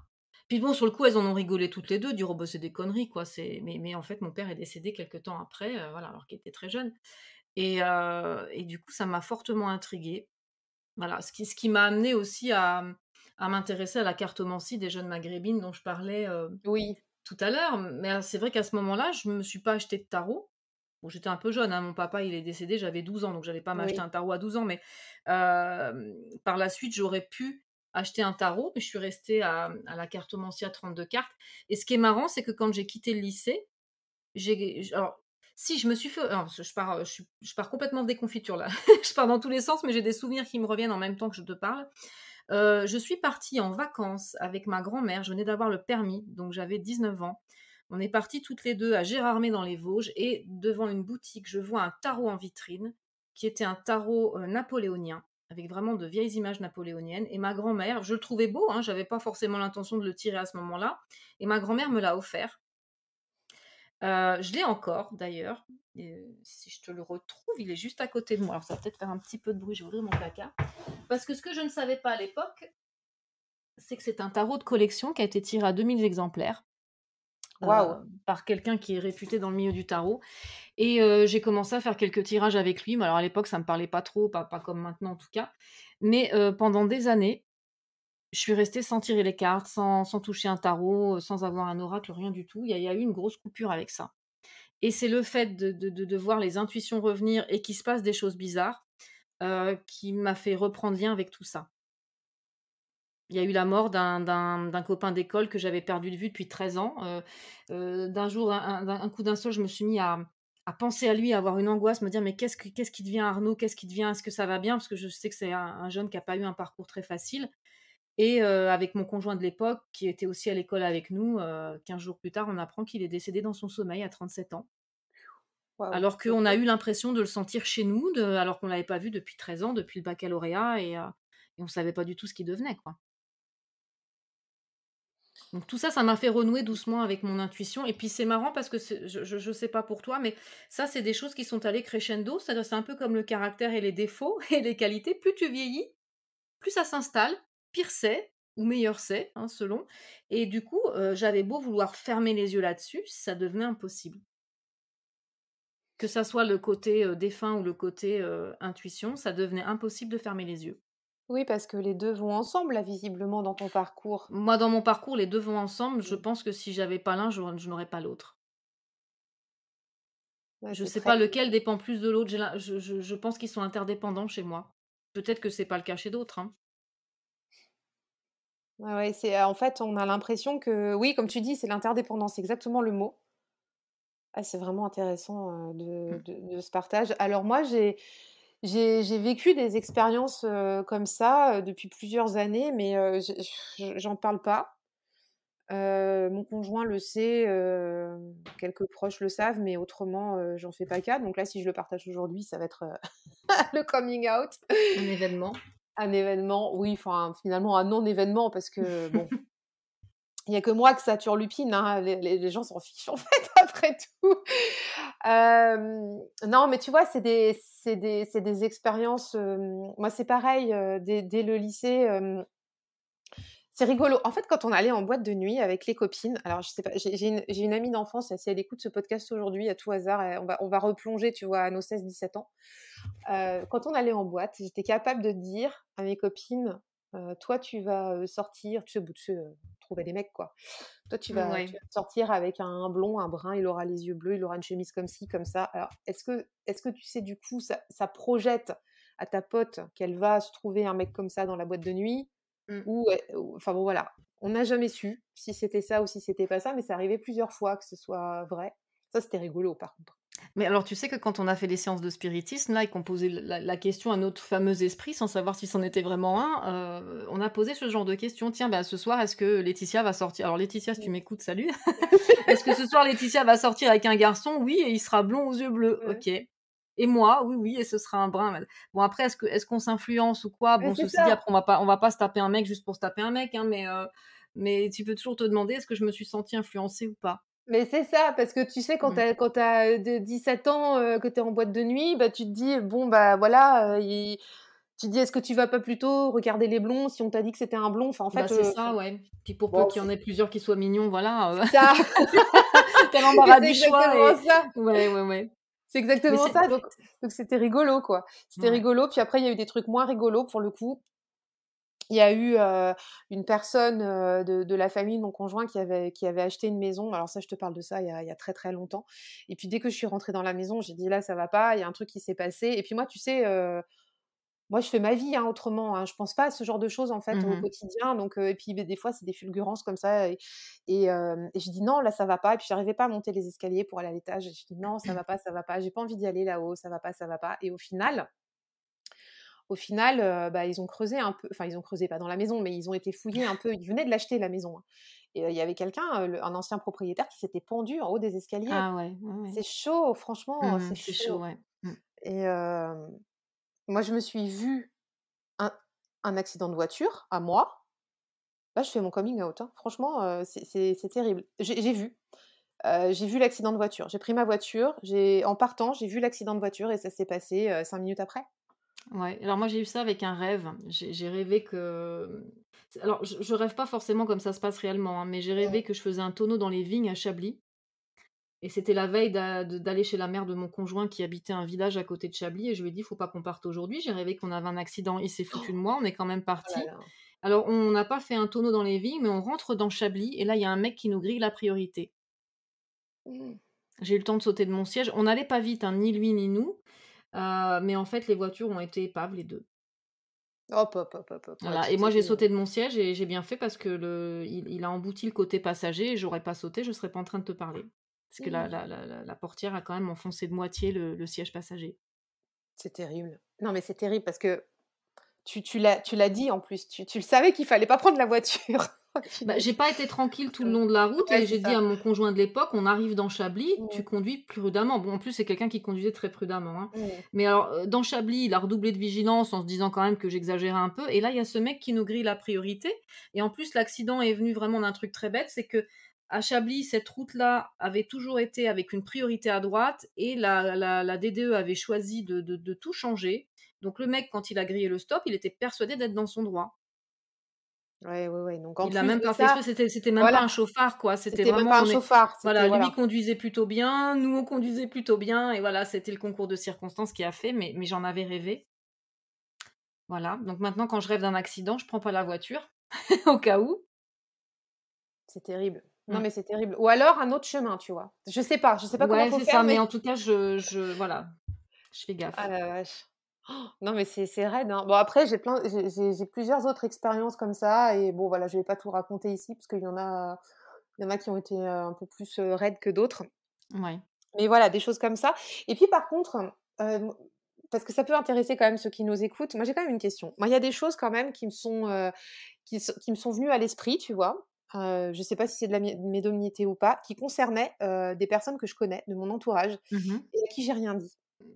Puis bon, sur le coup, elles en ont rigolé toutes les deux, du robot, c'est des conneries, quoi. C'est... Mais, en fait, mon père est décédé quelques temps après, euh, voilà, alors qu'il était très jeune. Et, euh, et, du coup, ça m'a fortement intriguée. Voilà, ce qui, ce qui m'a amené aussi à, à, m'intéresser à la cartomancie des jeunes maghrébines dont je parlais euh, oui. tout à l'heure. Mais c'est vrai qu'à ce moment-là, je ne me suis pas acheté de tarot. Bon, j'étais un peu jeune, hein, mon papa il est décédé, j'avais 12 ans, donc n'allais pas m'acheter un tarot à 12 ans, mais par la suite j'aurais pu acheté un tarot, mais je suis restée à, la cartomancie à 32 cartes. Et ce qui est marrant, c'est que quand j'ai quitté le lycée, j'ai. Alors, si, je me suis fait. je, pars, je, pars complètement de déconfiture là. *laughs* je pars dans tous les sens, mais j'ai des souvenirs qui me reviennent en même temps que je te parle. Euh, je suis partie en vacances avec ma grand-mère. Je venais d'avoir le permis, donc j'avais 19 ans. On est parti toutes les deux à Gérardmer dans les Vosges et devant une boutique, je vois un tarot en vitrine qui était un tarot euh, napoléonien avec vraiment de vieilles images napoléoniennes. Et ma grand-mère, je le trouvais beau, hein, je n'avais pas forcément l'intention de le tirer à ce moment-là, et ma grand-mère me l'a offert. Euh, je l'ai encore d'ailleurs. Euh, si je te le retrouve, il est juste à côté de moi. Alors ça va peut-être faire un petit peu de bruit, je vais mon caca. Parce que ce que je ne savais pas à l'époque, c'est que c'est un tarot de collection qui a été tiré à 2000 exemplaires par quelqu'un qui est réputé dans le milieu du tarot. Et j'ai commencé à faire quelques tirages avec lui. Mais alors à l'époque, ça ne me parlait pas trop, pas, comme maintenant en tout cas. Mais pendant des années, je suis restée sans tirer les cartes, sans, toucher un tarot, sans avoir un oracle, rien du tout. Il y, a eu une grosse coupure avec ça. Et c'est le fait de, voir les intuitions revenir et qu'il se passe des choses bizarres qui m'a fait reprendre lien avec tout ça il y a eu la mort d'un copain d'école que j'avais perdu de vue depuis 13 ans. Euh, euh, d'un jour, un, coup d'un seul, je me suis mis à, penser à lui, à avoir une angoisse, me dire mais qu'est-ce qui devient Arnaud Qu'est-ce qui devient Est-ce que ça va bien Parce que je sais que c'est un, jeune qui n'a pas eu un parcours très facile. Et euh, avec mon conjoint de l'époque, qui était aussi à l'école avec nous, 15 jours plus tard, on apprend qu'il est décédé dans son sommeil à 37 ans. Alors qu'on a eu l'impression de le sentir chez nous, alors qu'on ne l'avait pas vu depuis 13 ans, depuis le baccalauréat, et, on ne savait pas du tout ce qu'il devenait. Donc tout ça, ça m'a fait renouer doucement avec mon intuition. Et puis c'est marrant parce que je ne sais pas pour toi, mais ça, c'est des choses qui sont allées crescendo. C'est un peu comme le caractère et les défauts *laughs* et les qualités. Plus tu vieillis, plus ça s'installe, pire c'est ou meilleur c'est, hein, selon. Et du coup, euh, j'avais beau vouloir fermer les yeux là-dessus, ça devenait impossible. Que ça soit le côté euh, défunt ou le côté euh, intuition, ça devenait impossible de fermer les yeux. Oui, parce que les deux vont ensemble, là, visiblement, dans ton parcours. Moi, dans mon parcours, les deux vont ensemble. Je mmh. pense que si j'avais pas l'un, je, n'aurais pas l'autre. je ne sais pas lequel dépend plus de l'autre. Je, pense qu'ils sont interdépendants chez moi. Peut-être que c'est pas le cas chez d'autres. Hein. Ouais, c'est en fait, on a l'impression que oui, comme tu dis, c'est l'interdépendance, c'est exactement le mot. Ah, c'est vraiment intéressant euh, mmh. de, de, ce partage. Alors moi, j'ai j'ai vécu des expériences euh, comme ça euh, depuis plusieurs années, mais euh, j'en parle pas. mon conjoint le sait, quelques proches le savent, mais autrement, j'en fais pas cas. Donc là, si je le partage aujourd'hui, ça va être *laughs* le coming out. Un événement. Un événement, oui, enfin, finalement, un non-événement, parce que bon. *laughs* Il n'y a que moi que ça turlupine, hein, les, les, gens s'en fichent en fait *laughs* après tout. non, mais tu vois, c'est des, c'est des, expériences. moi, c'est pareil, dès, le lycée. C'est rigolo. En fait, quand on allait en boîte de nuit avec les copines, alors je sais pas, j'ai une, amie d'enfance, si elle écoute ce podcast aujourd'hui, à tout hasard, on va, on va replonger, tu vois, à nos 16-17 ans. quand on allait en boîte, j'étais capable de dire à mes copines, toi, tu vas sortir, tu sais, trouver des mecs, quoi. Toi, mmh, tu vas, sortir avec un blond, un brun, il aura les yeux bleus, il aura une chemise comme ci, comme ça. Alors, est-ce que, est que tu sais, du coup, ça, projette à ta pote qu'elle va se trouver un mec comme ça dans la boîte de nuit mmh. ou, enfin bon, voilà. On n'a jamais su si c'était ça ou si c'était pas ça, mais ça arrivait plusieurs fois que ce soit vrai. Ça, c'était rigolo, par contre. Mais alors, tu sais que quand on a fait les séances de spiritisme, là, et qu'on posait la, question à notre fameux esprit, sans savoir si c'en était vraiment un, euh, on a posé ce genre de question. Tiens, bah, ce soir, est-ce que Laetitia va sortir Alors, Laetitia, si tu m'écoutes, salut. *laughs* est-ce que ce soir, Laetitia va sortir avec un garçon Oui, et il sera blond aux yeux bleus. Ok. Et moi, oui, oui, et ce sera un brin. Bon, après, est-ce qu'on s'influence ou quoi Bon, ceci dit, après, on va, pas, va pas se taper un mec juste pour se taper un mec, hein, mais, euh, mais tu peux toujours te demander est-ce que je me suis sentie influencée ou pas mais c'est ça, parce que tu sais, quand tu as, as, 17 ans, que tu es en boîte de nuit, bah, tu te dis, bon, bah voilà, tu te dis, est-ce que tu vas pas plutôt regarder les blonds si on t'a dit que c'était un blond Enfin, en bah, fait. c'est ça, ouais. Puis pour qu'il y en ait plusieurs qui soient mignons, voilà. Ça *laughs* T'as *laughs* l'embarras du choix. ça Ouais, ouais, ouais. C'est exactement ça. Donc, c'était rigolo, quoi. C'était rigolo. Puis après, il y a eu des trucs moins rigolos pour le coup. Il y a eu une personne de, la famille mon conjoint qui avait, acheté une maison. Alors ça, je te parle de ça il y, a, très très longtemps. Et puis dès que je suis rentrée dans la maison, j'ai dit là, ça va pas, il y a un truc qui s'est passé. Et puis moi, tu sais, moi, je fais ma vie hein, autrement. Je hein. Je pense pas à ce genre de choses en fait au mmh quotidien. Donc et puis des fois, c'est des fulgurances comme ça. Et, et, et j'ai dit non, là, ça va pas. Et puis j'arrivais pas à monter les escaliers pour aller à l'étage. J'ai dit non, ça va pas, ça va pas. J'ai pas envie d'y aller là-haut, ça va pas, ça va pas. Et au final au final, euh, bah, ils ont creusé un peu, enfin ils ont creusé pas dans la maison, mais ils ont été fouillés un peu. Ils venaient de l'acheter la maison. Hein. Et euh, il y avait quelqu'un, euh, un ancien propriétaire, qui s'était pendu en haut des escaliers. Ah ouais. C'est chaud, franchement, mmh c'est chaud. ouais. Mmh. Et moi, je me suis vue un, accident de voiture à moi. Là, je fais mon coming out. Hein. Franchement, c'est terrible. J'ai vu. j'ai vu l'accident de voiture. J'ai pris ma voiture, en partant, j'ai vu l'accident de voiture et ça s'est passé cinq minutes après. Ouais, alors moi j'ai eu ça avec un rêve. J'ai rêvé que. Alors je, rêve pas forcément comme ça se passe réellement, hein, mais j'ai rêvé que je faisais un tonneau dans les vignes à Chablis. Et c'était la veille d'aller chez la mère de mon conjoint qui habitait un village à côté de Chablis. Et je lui ai dit, faut pas qu'on parte aujourd'hui. J'ai rêvé qu'on avait un accident. Il s'est foutu oh. de moi. On est quand même oh parti. alors, on n'a pas fait un tonneau dans les vignes, mais on rentre dans Chablis. Et là, il y a un mec qui nous grille la priorité. Mmh. J'ai eu le temps de sauter de mon siège. On n'allait pas vite, hein, ni lui ni nous. Euh, mais en fait, les voitures ont été épaves, les deux. Hop, hop, hop, hop. Voilà. et moi, j'ai sauté de mon siège et j'ai bien fait parce que le, il, a embouti le côté passager et j'aurais pas sauté, je serais pas en train de te parler. Parce que la, la, la, la, portière a quand même enfoncé de moitié le, le siège passager. C'est terrible. Non, mais c'est terrible parce que tu, tu l'as dit en plus. Tu, tu le savais qu'il fallait pas prendre la voiture. Bah, j'ai pas été tranquille tout le euh, long de la route et j'ai dit à mon conjoint de l'époque on arrive dans Chablis, tu conduis prudemment. Bon, en plus, c'est quelqu'un qui conduisait très prudemment. Hein. Mais alors, euh, dans Chablis, il a redoublé de vigilance en se disant quand même que j'exagérais un peu. Et là, il y a ce mec qui nous grille la priorité. Et en plus, l'accident est venu vraiment d'un truc très bête c'est que à Chablis, cette route-là avait toujours été avec une priorité à droite et la, DDE avait choisi de tout changer. Donc le mec, quand il a grillé le stop, il était persuadé d'être dans son droit. Ouais, ouais, ouais. Donc, en c'était, même pas un chauffard, quoi. C'était, vraiment. Même pas un chauffard. Voilà, lui conduisait plutôt bien, nous on conduisait plutôt bien, et voilà, c'était le concours de circonstances qui a fait, mais, j'en avais rêvé. Voilà. Donc maintenant, quand je rêve d'un accident, je prends pas la voiture, *laughs* au cas où. C'est terrible. Non, mmh. mais c'est terrible. Ou alors un autre chemin, tu vois. Je sais pas, je sais pas comment faire. Ça, mais... en tout cas, je, je voilà, je fais gaffe. Ah non, mais c'est, raide. Hein. Bon, après, j'ai, plein, plusieurs autres expériences comme ça. Et bon, voilà, je vais pas tout raconter ici parce qu'il y en a, y qui ont été un peu plus raides que d'autres. Ouais. Mais voilà, des choses comme ça. Et puis, par contre, parce que ça peut intéresser quand même ceux qui nous écoutent, moi, j'ai quand même une question. Moi, il y a des choses quand même qui me sont, qui, me sont venues à l'esprit, tu vois. je ne sais pas si c'est de la médominité ou pas, qui concernaient des personnes que je connais, de mon entourage, mmh et à qui j'ai rien dit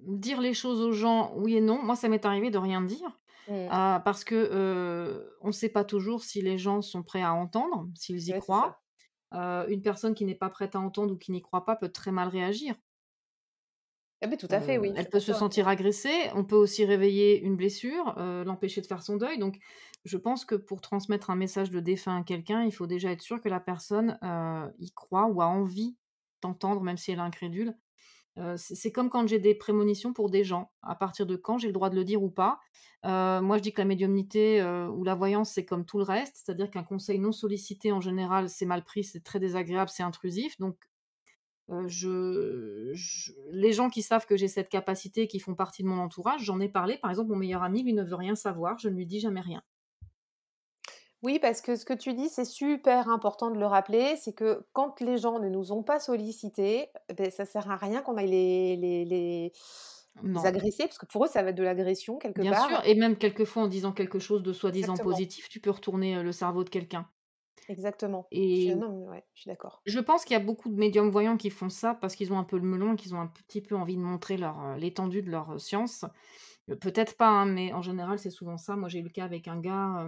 dire les choses aux gens oui et non. Moi, ça m'est arrivé de rien dire. Mmh. Ah, parce que on ne sait pas toujours si les gens sont prêts à entendre, s'ils y croient. une personne qui n'est pas prête à entendre ou qui n'y croit pas peut très mal réagir. Ah, tout à fait, oui. Elle peut se hein. sentir agressée. On peut aussi réveiller une blessure, l'empêcher de faire son deuil. Donc, je pense que pour transmettre un message de défunt à quelqu'un, il faut déjà être sûr que la personne y croit ou a envie d'entendre, même si elle est incrédule, c'est comme quand j'ai des prémonitions pour des gens. À partir de quand j'ai le droit de le dire ou pas Moi, je dis que la médiumnité ou la voyance, c'est comme tout le reste, c'est-à-dire qu'un conseil non sollicité, en général, c'est mal pris, c'est très désagréable, c'est intrusif. Donc, je, les gens qui savent que j'ai cette capacité, qui font partie de mon entourage, j'en ai parlé. Par exemple, mon meilleur ami, lui, ne veut rien savoir, je ne lui dis jamais rien. Oui, parce que ce que tu dis, c'est super important de le rappeler, c'est que quand les gens ne nous ont pas sollicités, eh ben, ça sert à rien qu'on aille les, les, les, agresser, parce que pour eux, ça va être de l'agression quelque part. Bien sûr, et même quelquefois en disant quelque chose de soi-disant positif, tu peux retourner euh, le cerveau de quelqu'un. Exactement. Et je, non, je suis d'accord. Je pense qu'il y a beaucoup de médiums voyants qui font ça parce qu'ils ont un peu le melon, qu'ils ont un petit peu envie de montrer leur euh, l'étendue de leur euh, science. Peut-être pas, hein, mais en général, c'est souvent ça. Moi, j'ai eu le cas avec un gars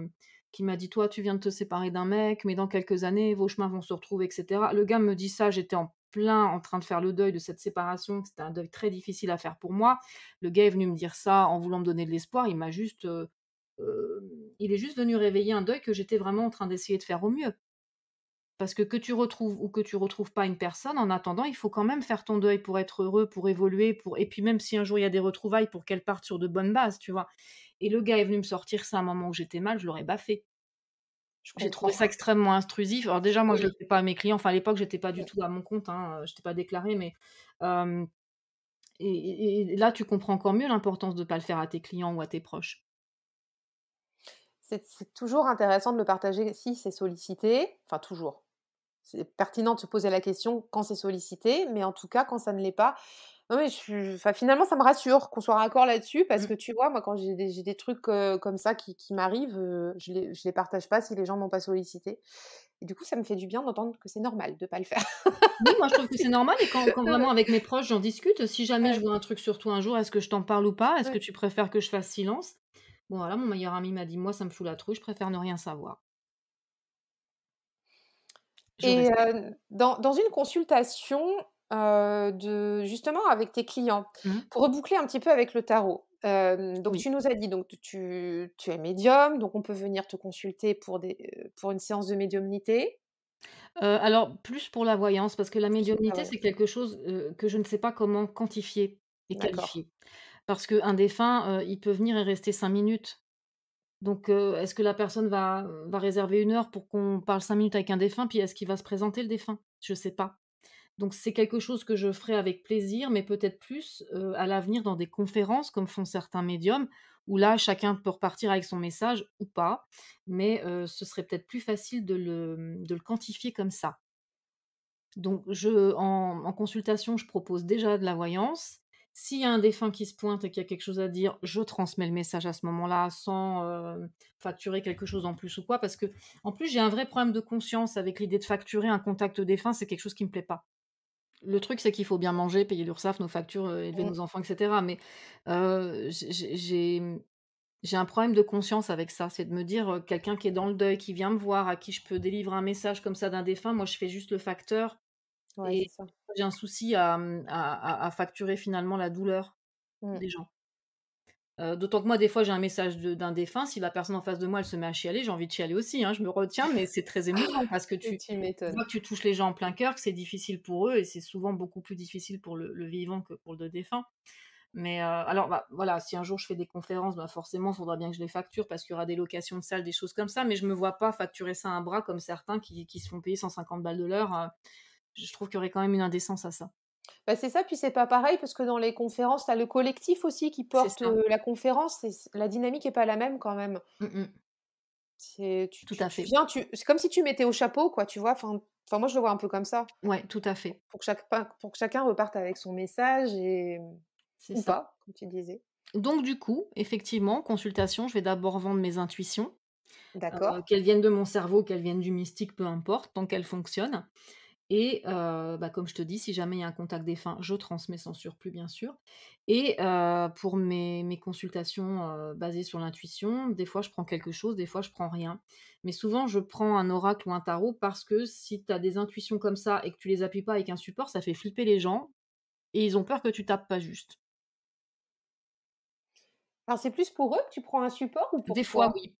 qui m'a dit Toi, tu viens de te séparer d'un mec, mais dans quelques années, vos chemins vont se retrouver, etc. Le gars me dit ça, j'étais en plein en train de faire le deuil de cette séparation, c'était un deuil très difficile à faire pour moi. Le gars est venu me dire ça en voulant me donner de l'espoir, il m'a juste. Euh, euh, il est juste venu réveiller un deuil que j'étais vraiment en train d'essayer de faire au mieux. Parce que que tu retrouves ou que tu retrouves pas une personne, en attendant, il faut quand même faire ton deuil pour être heureux, pour évoluer, pour et puis même si un jour il y a des retrouvailles, pour qu'elle parte sur de bonnes bases, tu vois. Et le gars est venu me sortir ça à un moment où j'étais mal, je l'aurais baffé. J'ai trouvé ça extrêmement intrusif. Alors déjà, moi, je ne le fais pas à mes clients. Enfin, à l'époque, n'étais pas du tout à mon compte. Hein, je t'ai pas déclaré, mais et, et, là, tu comprends encore mieux l'importance de ne pas le faire à tes clients ou à tes proches. C'est toujours intéressant de le partager si c'est sollicité. Enfin, toujours. C'est pertinent de se poser la question quand c'est sollicité, mais en tout cas, quand ça ne l'est pas, non, finalement, ça me rassure qu'on soit raccord là-dessus parce mmh. que tu vois, moi, quand j'ai des, trucs comme ça qui, m'arrivent, je ne les, partage pas si les gens m'ont pas sollicité. Et du coup, ça me fait du bien d'entendre que c'est normal de pas le faire. moi, je trouve que c'est normal. Et quand, *laughs* vraiment avec mes proches, j'en discute. Si jamais je vois un truc sur toi un jour, est-ce que je t'en parle ou pas Est-ce que tu préfères que je fasse silence Bon, voilà, mon meilleur ami m'a dit Moi, ça me fout la trouille, je préfère ne rien savoir. Et dans une consultation, euh, de justement avec tes clients mmh. pour reboucler un petit peu avec le tarot. Euh, donc tu nous as dit donc tu, tu, es médium, donc on peut venir te consulter pour, des, euh, pour une séance de médiumnité. alors plus pour la voyance parce que la médiumnité c'est quelque chose que je ne sais pas comment quantifier et qualifier parce qu'un défunt il peut venir et rester cinq minutes. Donc, est-ce que la personne va, va réserver une heure pour qu'on parle cinq minutes avec un défunt, puis est-ce qu'il va se présenter le défunt Je ne sais pas. Donc c'est quelque chose que je ferai avec plaisir, mais peut-être plus à l'avenir dans des conférences comme font certains médiums, où là chacun peut repartir avec son message ou pas, mais ce serait peut-être plus facile de le, mmh, quantifier comme ça. Donc je, en, consultation, je propose déjà de la voyance, s'il y a un défunt qui se pointe et qu'il y a quelque chose à dire, je transmets le message à ce moment-là sans facturer quelque chose en plus ou quoi. Parce que, en plus, j'ai un vrai problème de conscience avec l'idée de facturer un contact défunt. C'est quelque chose qui me plaît pas. Le truc, c'est qu'il faut bien manger, payer l'URSSAF, nos factures, euh, élever nos enfants, etc. Mais euh, mmh, j'ai un problème de conscience avec ça. C'est de me dire, quelqu'un qui est dans le deuil, qui vient me voir, à qui je peux délivrer un message comme ça d'un défunt, moi, je fais juste le facteur. et j'ai un souci mmh, à, facturer finalement la douleur mmh. des gens. Euh, d'autant que moi, des fois, j'ai un message d'un défunt. Si la personne en face de moi, elle se met à chialer, j'ai envie de chialer aussi. Hein, je me retiens, mais c'est très émouvant parce *laughs* que tu, touches les gens en plein cœur, que c'est difficile pour eux et c'est souvent beaucoup plus difficile pour le, vivant que pour le défunt. Mais euh, alors, bah, voilà, si un jour je fais des conférences, bah, forcément, il faudra bien que je les facture parce qu'il y aura des locations de salles, des choses comme ça. Mais je ne me vois pas facturer ça à un bras comme certains qui, se font payer 150 balles de l'heure. Euh, je trouve qu'il y aurait quand même une indécence à ça. Bah, c'est ça, puis c'est pas pareil parce que dans les conférences, tu as le collectif aussi qui porte la conférence. la dynamique est pas la même quand même. Mmh c'est tout à fait. tu, c'est comme si tu mettais au chapeau, quoi. Tu vois. Enfin, moi je le vois un peu comme ça. Ouais, tout à fait. Pour que, chaque, pour que chacun reparte avec son message et mmh, c'est ça. comme tu disais. Donc du coup, effectivement, consultation, je vais d'abord vendre mes intuitions. D'accord. qu'elles viennent de mon cerveau, qu'elles viennent du mystique, peu importe, tant qu'elles fonctionnent. Et bah, comme je te dis, si jamais il y a un contact défunt, je transmets sans surplus, bien sûr. Et pour mes, consultations basées sur l'intuition, des fois je prends quelque chose, des fois je prends rien. Mais souvent, je prends un oracle ou un tarot parce que si tu as des intuitions comme ça et que tu les appuies pas avec un support, ça fait flipper les gens et ils ont peur que tu tapes pas juste. Alors c'est plus pour eux que tu prends un support ou Des fois, oui.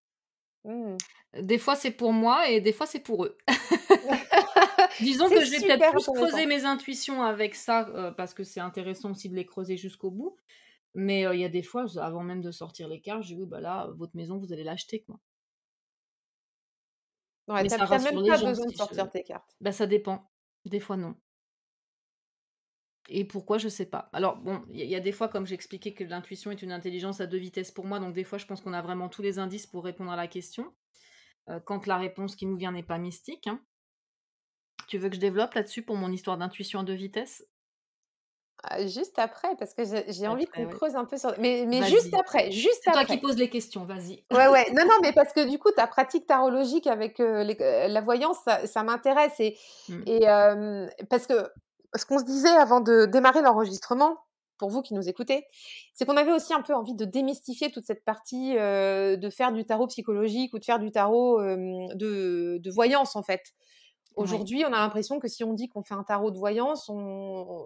Mmh. Des fois, c'est pour moi et des fois, c'est pour eux. *laughs* *laughs* Disons que je vais peut-être plus creuser mes intuitions avec ça, euh, parce que c'est intéressant aussi de les creuser jusqu'au bout. Mais euh, il y a des fois, avant même de sortir les cartes, je dis bah là, votre maison, vous allez l'acheter, quoi. Ouais, mais même pas besoin de sortir tes cartes. Bah, ça dépend. Des fois, non. Et pourquoi, je sais pas. Alors, bon, il y, a des fois, comme j'expliquais, que l'intuition est une intelligence à deux vitesses pour moi, donc des fois, je pense qu'on a vraiment tous les indices pour répondre à la question, euh, quand la réponse qui nous vient n'est pas mystique. Hein. Tu veux que je développe là-dessus pour mon histoire d'intuition à deux vitesses ah, Juste après, parce que j'ai envie qu'on creuse un peu sur. Mais, mais juste après, juste C'est toi qui poses les questions, vas-y. Ouais, ouais. Non, non, mais *laughs* parce que du coup, ta pratique tarologique avec euh, euh, la voyance, ça, m'intéresse. Et, mmh. et parce que ce qu'on se disait avant de démarrer l'enregistrement, pour vous qui nous écoutez, c'est qu'on avait aussi un peu envie de démystifier toute cette partie euh, de faire du tarot psychologique ou de faire du tarot de, de, voyance en fait. Aujourd'hui, on a l'impression que si on dit qu'on fait un tarot de voyance,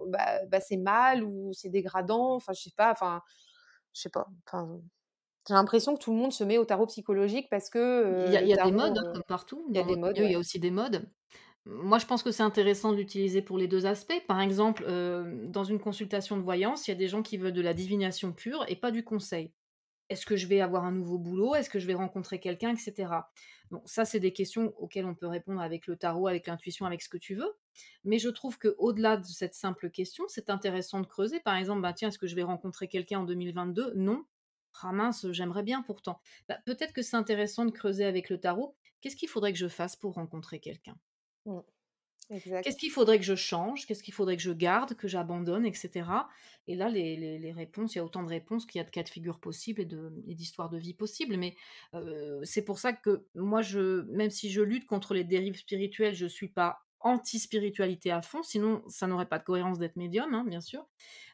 bah, bah, c'est mal ou c'est dégradant. Enfin, je sais pas. Enfin, je sais pas. j'ai l'impression que tout le monde se met au tarot psychologique parce que il y a, euh, des modes hein, euh, comme partout. Il y a des modes. Il y a aussi des modes. Moi, je pense que c'est intéressant d'utiliser pour les deux aspects. Par exemple, euh, dans une consultation de voyance, il y a des gens qui veulent de la divination pure et pas du conseil est-ce que je vais avoir un nouveau boulot Est-ce que je vais rencontrer quelqu'un Etc. Bon, ça, c'est des questions auxquelles on peut répondre avec le tarot, avec l'intuition, avec ce que tu veux. Mais je trouve que au-delà de cette simple question, c'est intéressant de creuser. Par exemple, bah, tiens, est-ce que je vais rencontrer quelqu'un en 2022 Non. Ah j'aimerais bien pourtant. Bah, peut-être que c'est intéressant de creuser avec le tarot. Qu'est-ce qu'il faudrait que je fasse pour rencontrer quelqu'un mmh. Qu'est-ce qu'il faudrait que je change Qu'est-ce qu'il faudrait que je garde, que j'abandonne, etc. Et là, les, réponses, il y a autant de réponses qu'il y a de cas de figure possibles et d'histoires de, vie possibles. Mais euh, c'est pour ça que moi, je, même si je lutte contre les dérives spirituelles, je ne suis pas anti-spiritualité à fond, sinon ça n'aurait pas de cohérence d'être médium, hein, bien sûr.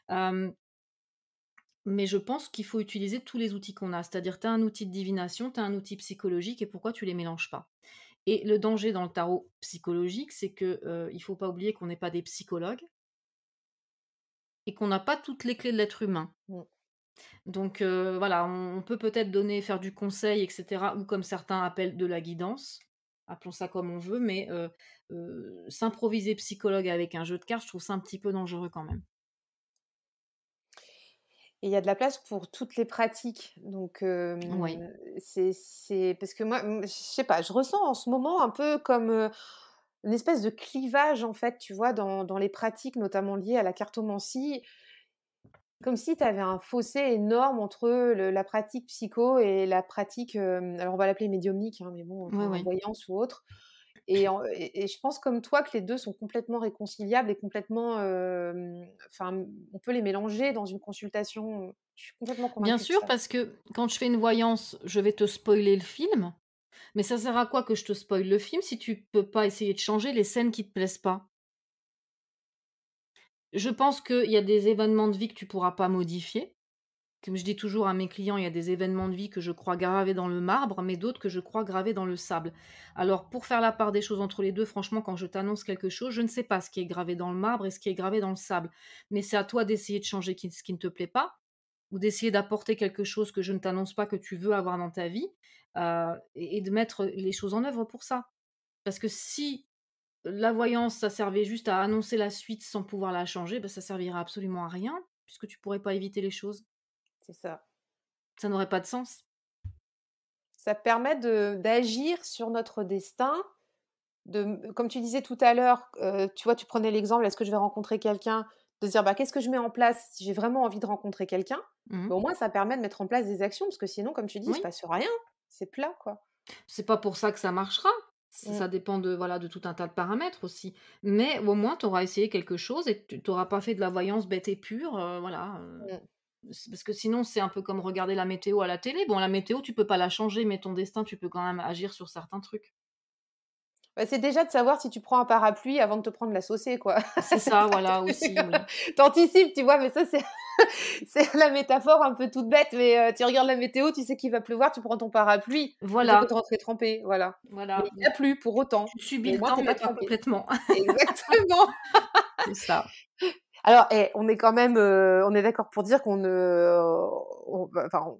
Euh, mais je pense qu'il faut utiliser tous les outils qu'on a. C'est-à-dire, tu as un outil de divination, tu as un outil psychologique, et pourquoi tu les mélanges pas et le danger dans le tarot psychologique, c'est que euh, il faut pas oublier qu'on n'est pas des psychologues et qu'on n'a pas toutes les clés de l'être humain. Mmh. Donc euh, voilà, on, peut peut-être donner, faire du conseil, etc., ou comme certains appellent de la guidance, appelons ça comme on veut, mais euh, euh, s'improviser psychologue avec un jeu de cartes, je trouve ça un petit peu dangereux quand même. Et il y a de la place pour toutes les pratiques. Donc, c'est parce que moi, je sais pas, je ressens en ce moment un peu comme une espèce de clivage, en fait, tu vois, dans, dans les pratiques, notamment liées à la cartomancie. Comme si tu avais un fossé énorme entre la pratique psycho et la pratique, alors on va l'appeler médiumnique, hein, mais bon, voyance ou autre. Et, je pense comme toi que les deux sont complètement réconciliables et complètement, euh, on peut les mélanger dans une consultation. Je suis complètement convaincue. Bien sûr, parce que quand je fais une voyance, je vais te spoiler le film. Mais ça sert à quoi que je te spoil le film si tu peux pas essayer de changer les scènes qui te plaisent pas Je pense qu'il y a des événements de vie que tu pourras pas modifier. Comme je dis toujours à mes clients, il y a des événements de vie que je crois gravés dans le marbre, mais d'autres que je crois gravés dans le sable. Alors, pour faire la part des choses entre les deux, franchement, quand je t'annonce quelque chose, je ne sais pas ce qui est gravé dans le marbre et ce qui est gravé dans le sable. Mais c'est à toi d'essayer de changer ce qui ne te plaît pas, ou d'essayer d'apporter quelque chose que je ne t'annonce pas que tu veux avoir dans ta vie, euh, et de mettre les choses en œuvre pour ça. Parce que si la voyance, ça servait juste à annoncer la suite sans pouvoir la changer, ben ça servira absolument à rien, puisque tu pourrais pas éviter les choses ça. Ça n'aurait pas de sens. Ça permet d'agir sur notre destin. De, comme tu disais tout à l'heure, euh, tu vois, tu prenais l'exemple, est-ce que je vais rencontrer quelqu'un de dire bah, qu'est-ce que je mets en place si j'ai vraiment envie de rencontrer quelqu'un. Mmh bah, au moins, ça permet de mettre en place des actions parce que sinon, comme tu dis, ce ne se passe rien. C'est plat, quoi. C'est pas pour ça que ça marchera. Mmh. Ça dépend de voilà de tout un tas de paramètres aussi. Mais au moins, tu auras essayé quelque chose et tu n'auras pas fait de la voyance bête et pure. Euh, voilà. Euh. Mmh parce que sinon c'est un peu comme regarder la météo à la télé. Bon, la météo, tu peux pas la changer, mais ton destin, tu peux quand même agir sur certains trucs. Bah, c'est déjà de savoir si tu prends un parapluie avant de te prendre la saucée, quoi. *laughs* C'est ça, voilà aussi. T'anticipes, tu vois, mais ça *laughs* c'est la métaphore un peu toute bête, mais euh, tu regardes la météo, tu sais qu'il va pleuvoir, tu prends ton parapluie. Voilà. Tu rentrer trempé, voilà. Voilà. il n'y a plus pour autant. Tu subis le temps, complètement. *laughs* Exactement. c'est ça. Alors, eh, on est quand même, euh, on est d'accord pour dire qu'on ne, euh, bah, enfin,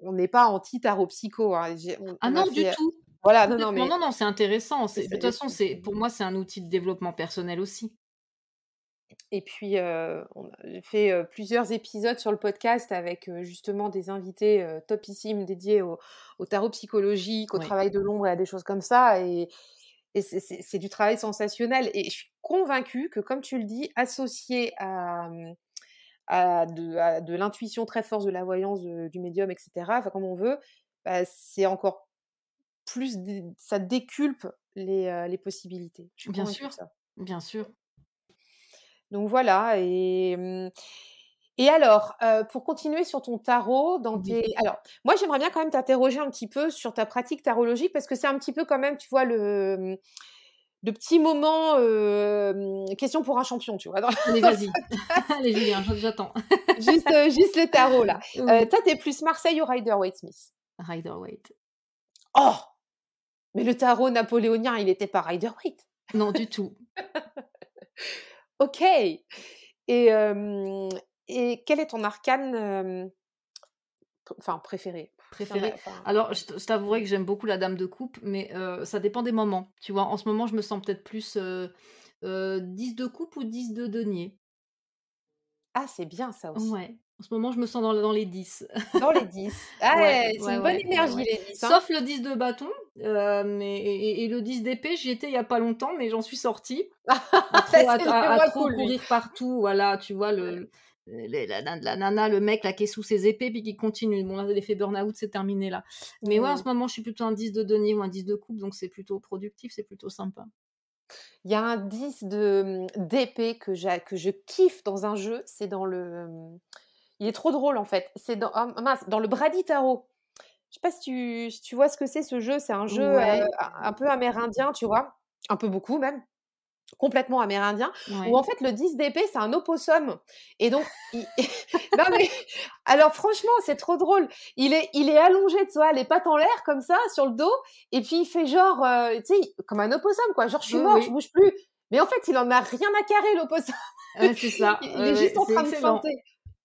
on n'est pas anti tarot psycho. Hein, ah non, du euh, tout. Voilà, non, non, non, c'est intéressant. de toute façon, c'est pour moi, c'est un outil de développement personnel aussi. Et puis, j'ai on fait plusieurs épisodes sur le podcast avec justement des invités topissimes dédiés au, tarot psychologique, au travail de l'ombre et à des choses comme ça. Et, et c'est du travail sensationnel. Et je suis convaincue que, comme tu le dis, associé à, hum, de, l'intuition très forte, de la voyance du médium, etc., enfin, comme on veut, bah, c'est encore plus, ça déculpe les, euh, possibilités. bien sûr, bien sûr. Donc voilà, et, hum, et alors, euh, pour continuer sur ton tarot, dans tes... alors moi j'aimerais bien quand même t'interroger un petit peu sur ta pratique tarologique parce que c'est un petit peu quand même, tu vois le de petits moments euh, question pour un champion, tu vois. Allez, *laughs* vas-y. Allez, Julien, j'attends. *laughs* juste, euh, juste le tarot, là. *laughs* toi, t'es plus Marseille ou Rider-Waite-Smith Rider-Waite. Oh Mais le tarot napoléonien, il n'était pas Rider-Waite. Non, du tout. ok. Et, et quel est ton arcane enfin préféré préféré alors je, t'avouerai que j'aime beaucoup la dame de coupe mais ça dépend des moments tu vois en ce moment je me sens peut-être plus 10 de coupe ou 10 de denier ah c'est bien ça aussi ouais en ce moment, je me sens dans, dans les 10. Dans les 10. *laughs* Ah, c'est une bonne énergie, les 10. Hein. Sauf le 10 de bâton mais, et, le 10 d'épée. J'y étais il n'y a pas longtemps, mais j'en suis sortie. *laughs* Après, à, trop courir partout, voilà, tu vois, le, euh, la, nana, le mec là qui est sous ses épées puis qui continue. Bon, l'effet burn-out, c'est terminé là. Mais ouais, en ce moment, je suis plutôt un 10 de denier ou un 10 de coupe, donc c'est plutôt productif, c'est plutôt sympa. Il y a un 10 de mmh, d'épée que, que je kiffe dans un jeu, c'est dans le. Mmh, il est trop drôle en fait. C'est dans, ah, dans le Brady Tarot. Je sais pas si tu, tu vois ce que c'est ce jeu. C'est un jeu euh, un peu amérindien, tu vois. Un peu beaucoup même complètement amérindien, où en fait le 10 d'épée, c'est un opossum. Et donc, *laughs* alors franchement, c'est trop drôle. Il est, il est allongé, tu vois, les pattes en l'air comme ça, sur le dos, et puis il fait genre, euh, tu sais, comme un opossum, quoi. Genre, je suis mort, je bouge plus. Mais en fait, il en a rien à carrer, l'opossum. c'est ça. *laughs* il, est juste en train de chanter,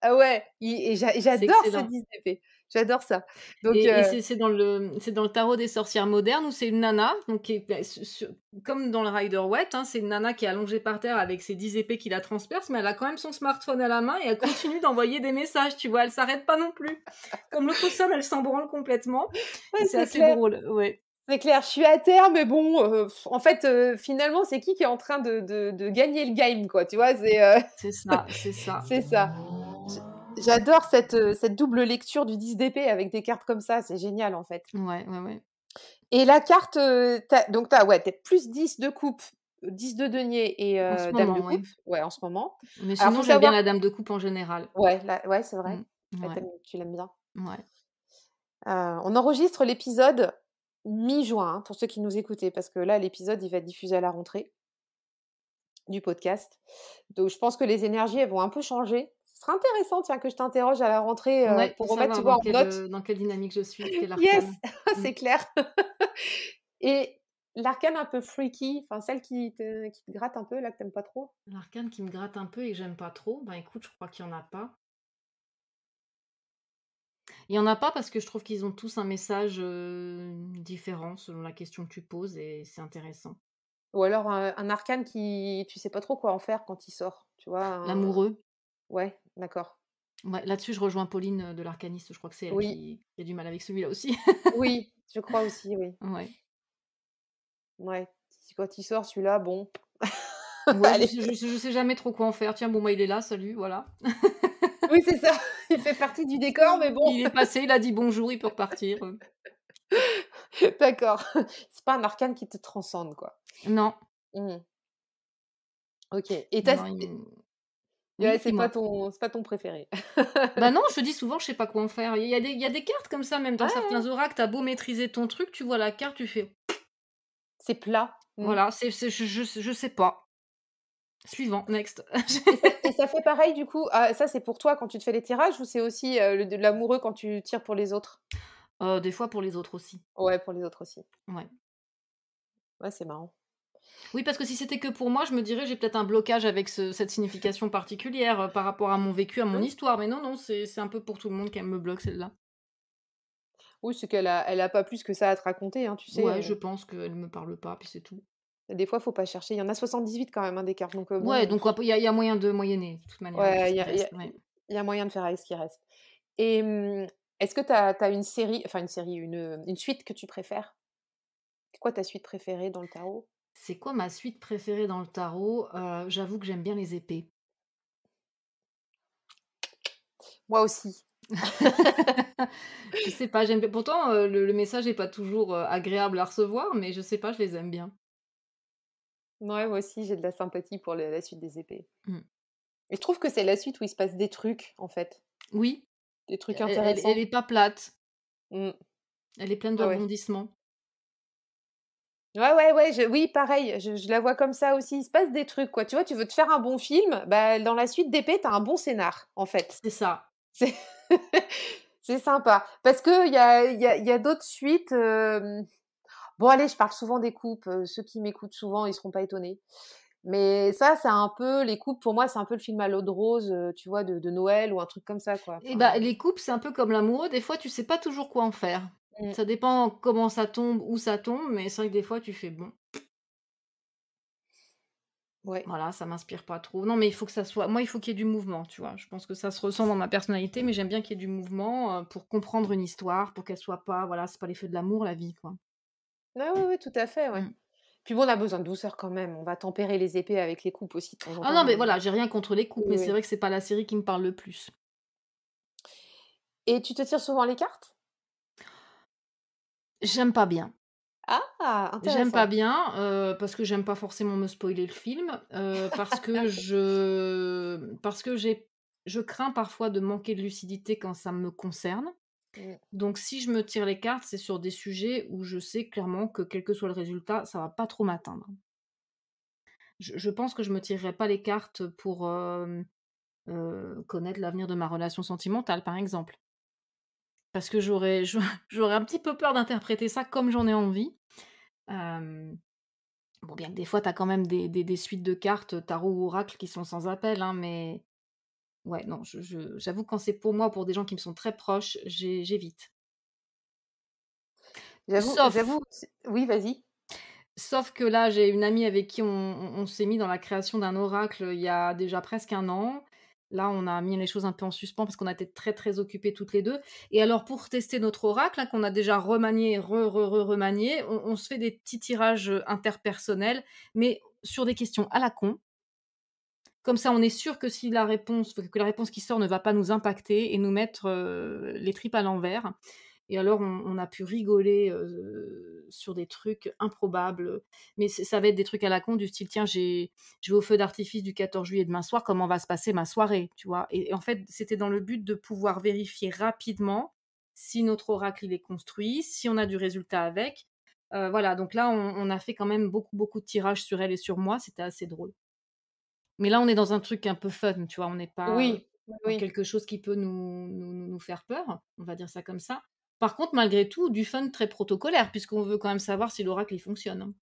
ah ouais, et j'adore ce 10 d'épée. J'adore ça. Donc, et, euh, c'est dans le c'est dans le tarot des sorcières modernes où c'est une nana, donc bah, comme dans le Rider Waite, hein, c'est une nana qui est allongée par terre avec ses 10 épées qui la transpercent, mais elle a quand même son smartphone à la main et elle continue d'envoyer des messages, tu vois, elle s'arrête pas non plus. Comme le ça, elle s'en branle complètement. c'est assez drôle, ouais. C'est clair, je suis à terre, mais bon, euh, en fait, euh, finalement, c'est qui qui est en train de, de, gagner le game, quoi, tu vois C'est ça, c'est ça. c'est ça. *laughs* J'adore cette, euh, cette double lecture du 10 d'épée avec des cartes comme ça, c'est génial en fait. Ouais, ouais, ouais. Et la carte, euh, donc t'as ouais, as plus 10 de coupe, 10 de denier et euh, dame de coupe. Ouais. en ce moment. Mais sinon, j'aime bien la dame de coupe en général. Ouais, ouais c'est vrai. Mmh, tu l'aimes bien. Ouais. on enregistre l'épisode mi-juin, hein, pour ceux qui nous écoutaient, parce que là, l'épisode, il va diffuser à la rentrée du podcast. Donc, je pense que les énergies, elles vont un peu changer serait intéressant, tiens, que je t'interroge à la rentrée euh, pour remettre tu vois, en note. dans quelle dynamique je suis, *laughs* Yes, *laughs* mmh. c'est clair. *laughs* Et l'arcane un peu freaky, enfin celle qui te, qui gratte un peu, là, que t'aimes pas trop L'arcane qui me gratte un peu et que j'aime pas trop, ben écoute, je crois qu'il y en a pas. Il y en a pas parce que je trouve qu'ils ont tous un message différent selon la question que tu poses et c'est intéressant. Ou alors un, arcane qui tu sais pas trop quoi en faire quand il sort, tu vois. L'amoureux. Ouais. D'accord. là-dessus, je rejoins Pauline de l'arcaniste. Je crois que c'est elle oui. qui, a du mal avec celui-là aussi. oui, *laughs* je crois aussi, oui. Ouais. Ouais. Quand il sort celui-là, bon. *laughs* Je, ne sais jamais trop quoi en faire. Tiens, bon, moi, il est là, salut, voilà. oui, c'est ça. *laughs* Il fait partie du décor, mais bon. Il est passé, il a dit bonjour, il peut repartir. D'accord. C'est pas un arcane qui te transcende, quoi. Non. Mmh. Ok. Et t'as c'est pas, ton, pas ton préféré. *laughs* bah non, je te dis souvent, je sais pas quoi en faire. Il y, a des, il y a des cartes comme ça, même dans certains oracles, t'as beau maîtriser ton truc, tu vois la carte, tu fais. C'est plat. Mm. Voilà, c'est, je, je, je sais pas. Suivant, next. *laughs* et, ça, fait pareil du coup, ah, ça c'est pour toi quand tu te fais les tirages ou c'est aussi euh, l'amoureux quand tu tires pour les autres euh, Des fois pour les autres aussi. Ouais, pour les autres aussi. Ouais. Ouais, c'est marrant. Oui, parce que si c'était que pour moi, je me dirais j'ai peut-être un blocage avec cette signification particulière euh, par rapport à mon vécu, à mon histoire. Mais non, non, c'est un peu pour tout le monde qu'elle me bloque celle-là. Oui, c'est qu'elle a, elle a pas plus que ça à te raconter, hein, tu sais. Ouais, je pense qu'elle ne me parle pas, puis c'est tout. Des fois, il faut pas chercher. Il y en a 78 quand même, un hein, des cartes. Donc, euh, ouais, donc il y, a moyen de moyenner, de toute manière. Ouais, il y, a moyen de faire avec ce qui reste. Et mmh, est-ce que tu as, une série, enfin une série, une, une suite que tu préfères quoi ta suite préférée dans le tarot c'est quoi ma suite préférée dans le tarot euh, J'avoue que j'aime bien les épées. Moi aussi. *laughs* je sais pas, j'aime Pourtant, euh, le, message n'est pas toujours euh, agréable à recevoir, mais je sais pas, je les aime bien. moi aussi, j'ai de la sympathie pour la suite des épées. Mmh. je trouve que c'est la suite où il se passe des trucs, en fait. Oui. Des trucs intéressants. Elle, n'est pas plate. Mmh. Elle est pleine ah de Ouais, ouais, ouais, oui, pareil, je, la vois comme ça aussi. Il se passe des trucs, quoi. Tu vois, tu veux te faire un bon film, bah, dans la suite d'épée, as un bon scénar, en fait. C'est ça. C'est *laughs* sympa. Parce qu'il y a, y a, y a d'autres suites. Euh, bon, allez, je parle souvent des coupes. Euh, ceux qui m'écoutent souvent, ils seront pas étonnés. Mais ça, c'est un peu, les coupes, pour moi, c'est un peu le film à l'eau de rose, euh, tu vois, de, Noël ou un truc comme ça, quoi. Et eh bah, les coupes, c'est un peu comme l'amour, des fois tu sais pas toujours quoi en faire. Mm. Ça dépend comment ça tombe, où ça tombe, mais c'est vrai que des fois, tu fais bon. Ouais. Voilà, ça m'inspire pas trop. Non, mais il faut que ça soit. Moi, il faut qu'il y ait du mouvement, tu vois. Je pense que ça se ressent dans ma personnalité, mais j'aime bien qu'il y ait du mouvement euh, pour comprendre une histoire, pour qu'elle soit pas. Voilà, c'est pas les feux de l'amour, la vie, quoi. Oui, oui, tout à fait, ouais. Mm. Puis bon, on a besoin de douceur quand même. On va tempérer les épées avec les coupes aussi. ah non, mais voilà, j'ai rien contre les coupes, mais c'est vrai que c'est pas la série qui me parle le plus. Et tu te tires souvent les cartes J'aime pas bien. Ah, intéressant. J'aime pas bien euh, parce que j'aime pas forcément me spoiler le film euh, parce que *laughs* je parce que j'ai je crains parfois de manquer de lucidité quand ça me concerne. Donc si je me tire les cartes, c'est sur des sujets où je sais clairement que quel que soit le résultat, ça va pas trop m'atteindre. Je, pense que je me tirerais pas les cartes pour euh, connaître l'avenir de ma relation sentimentale, par exemple parce que j'aurais, *laughs* j'aurais un petit peu peur d'interpréter ça comme j'en ai envie. bon, bien que des fois, tu as quand même des, suites de cartes tarot ou oracle qui sont sans appel, hein, mais ouais, non, j'avoue je, quand c'est pour moi, pour des gens qui me sont très proches, j'évite. J'avoue, Sauf... oui, vas-y. Sauf que là, j'ai une amie avec qui on s'est mis dans la création d'un oracle il y a déjà presque un an. Là, on a mis les choses un peu en suspens parce qu'on a été très très occupés toutes les deux. Et alors, pour tester notre oracle, hein, qu'on a déjà remanié, re, remanié, on, se fait des petits tirages euh, interpersonnels, mais sur des questions à la con. Comme ça, on est sûr que si la réponse, que la réponse qui sort ne va pas nous impacter et nous mettre euh, les tripes à l'envers. Et alors, on, a pu rigoler sur des trucs improbables. Mais ça va être des trucs à la con du style tiens, j'ai je vais au feu d'artifice du 14 juillet demain soir, comment va se passer ma soirée Tu vois et, en fait, c'était dans le but de pouvoir vérifier rapidement si notre oracle il est construit, si on a du résultat avec. voilà, donc là, on, a fait quand même beaucoup, beaucoup de tirages sur elle et sur moi. C'était assez drôle. Mais là, on est dans un truc un peu fun, tu vois. On n'est pas oui, quelque chose qui peut nous, nous, faire peur, on va dire ça comme ça. Par contre, malgré tout, du fun très protocolaire, puisqu'on veut quand même savoir si l'oracle fonctionne. Hein.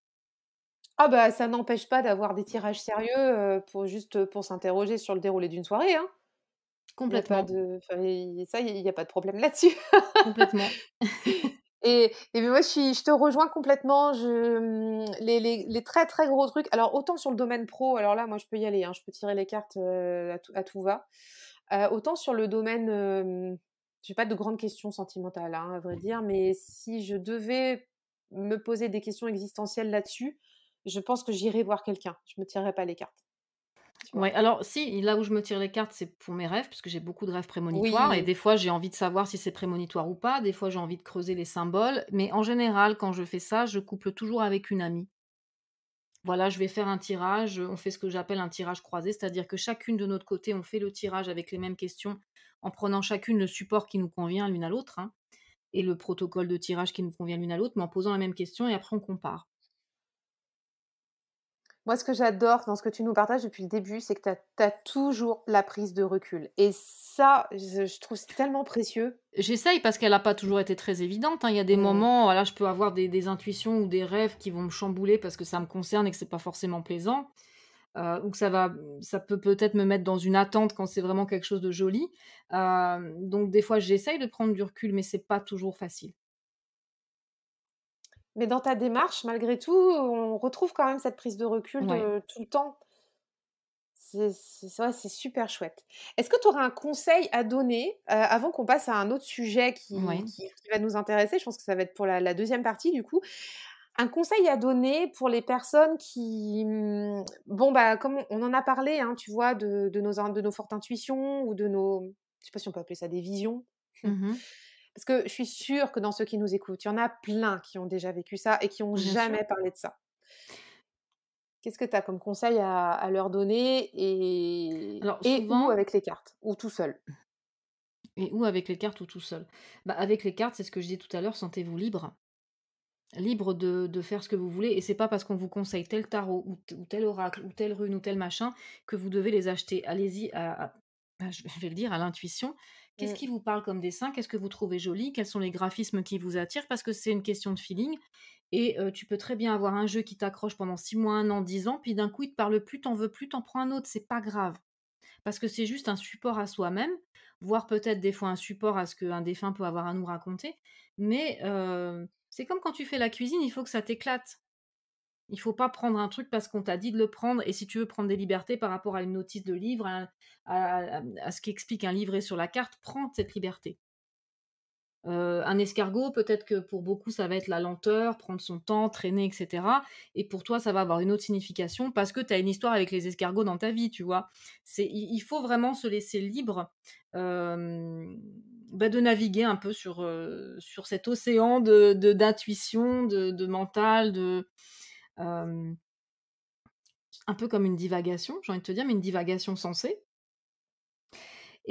Ah bah ça n'empêche pas d'avoir des tirages sérieux pour juste pour s'interroger sur le déroulé d'une soirée. Hein. Complètement. Ça, il n'y a pas de problème là-dessus. Complètement. *laughs* Et, moi, je, je, te rejoins complètement. Mmh, les, très très gros trucs. Alors autant sur le domaine pro, alors là, moi, je peux y aller. Hein. je peux tirer les cartes à, tout, va. Euh, autant sur le domaine n'ai pas de grandes questions sentimentales, hein, à vrai dire, mais si je devais me poser des questions existentielles là-dessus, je pense que j'irai voir quelqu'un. Je me tirerai pas les cartes. Oui, alors si, là où je me tire les cartes, c'est pour mes rêves, parce que j'ai beaucoup de rêves prémonitoires, et des fois j'ai envie de savoir si c'est prémonitoire ou pas, des fois j'ai envie de creuser les symboles, mais en général, quand je fais ça, je couple toujours avec une amie. Voilà, je vais faire un tirage, on fait ce que j'appelle un tirage croisé, c'est-à-dire que chacune de notre côté, on fait le tirage avec les mêmes questions en prenant chacune le support qui nous convient l'une à l'autre hein, et le protocole de tirage qui nous convient l'une à l'autre, mais en posant la même question et après on compare. Moi, ce que j'adore dans ce que tu nous partages depuis le début, c'est que tu as, toujours la prise de recul. Et ça, je, trouve tellement précieux. J'essaye parce qu'elle n'a pas toujours été très évidente. Hein. Il y a des mmh. moments, là, je peux avoir des, des, intuitions ou des rêves qui vont me chambouler parce que ça me concerne et que c'est pas forcément plaisant. Euh, ou que ça va, ça peut peut-être me mettre dans une attente quand c'est vraiment quelque chose de joli. Euh, donc des fois, j'essaye de prendre du recul, mais c'est pas toujours facile. Mais dans ta démarche, malgré tout, on retrouve quand même cette prise de recul tout le temps. C'est ouais, super chouette. Est-ce que tu aurais un conseil à donner euh, avant qu'on passe à un autre sujet qui, va nous intéresser Je pense que ça va être pour la deuxième partie du coup un conseil à donner pour les personnes qui, mmh, bon bah comme on en a parlé, hein, tu vois, de, nos de nos fortes intuitions ou de nos, je sais pas si on peut appeler ça des visions. *laughs* Mmh Parce que je suis sûre que dans ceux qui nous écoutent, il y en a plein qui ont déjà vécu ça et qui n'ont jamais parlé de ça. Qu'est-ce que tu as comme conseil à, leur donner et, Alors, avec les cartes ou tout seul Et ou avec les cartes ou tout seul bah, Avec les cartes, c'est ce que je disais tout à l'heure, sentez-vous libre libre de, faire ce que vous voulez et c'est pas parce qu'on vous conseille tel tarot ou, tel oracle ou telle rune ou tel machin que vous devez les acheter. Allez-y à, je vais le dire à l'intuition. Qu'est-ce mmh. qui vous parle comme dessin Qu'est-ce que vous trouvez joli Quels sont les graphismes qui vous attirent Parce que c'est une question de feeling et euh, tu peux très bien avoir un jeu qui t'accroche pendant 6 mois, 1 an, 10 ans puis d'un coup il te parle plus, t'en veux plus, t'en prends un autre, c'est pas grave. Parce que c'est juste un support à soi-même, voire peut-être des fois un support à ce qu'un défunt peut avoir à nous raconter, mais euh, c'est comme quand tu fais la cuisine, il faut que ça t'éclate. Il faut pas prendre un truc parce qu'on t'a dit de le prendre. Et si tu veux prendre des libertés par rapport à une notice de livre, à, ce qui explique un livret sur la carte, prends cette liberté. Euh, un escargot, peut-être que pour beaucoup, ça va être la lenteur, prendre son temps, traîner, etc. Et pour toi, ça va avoir une autre signification parce que tu as une histoire avec les escargots dans ta vie, tu vois. C'est, il faut vraiment se laisser libre euh, bah, de naviguer un peu sur, euh, sur cet océan de, d'intuition, de, de, mental, de... un peu comme une divagation, j'ai envie de te dire, mais une divagation sensée.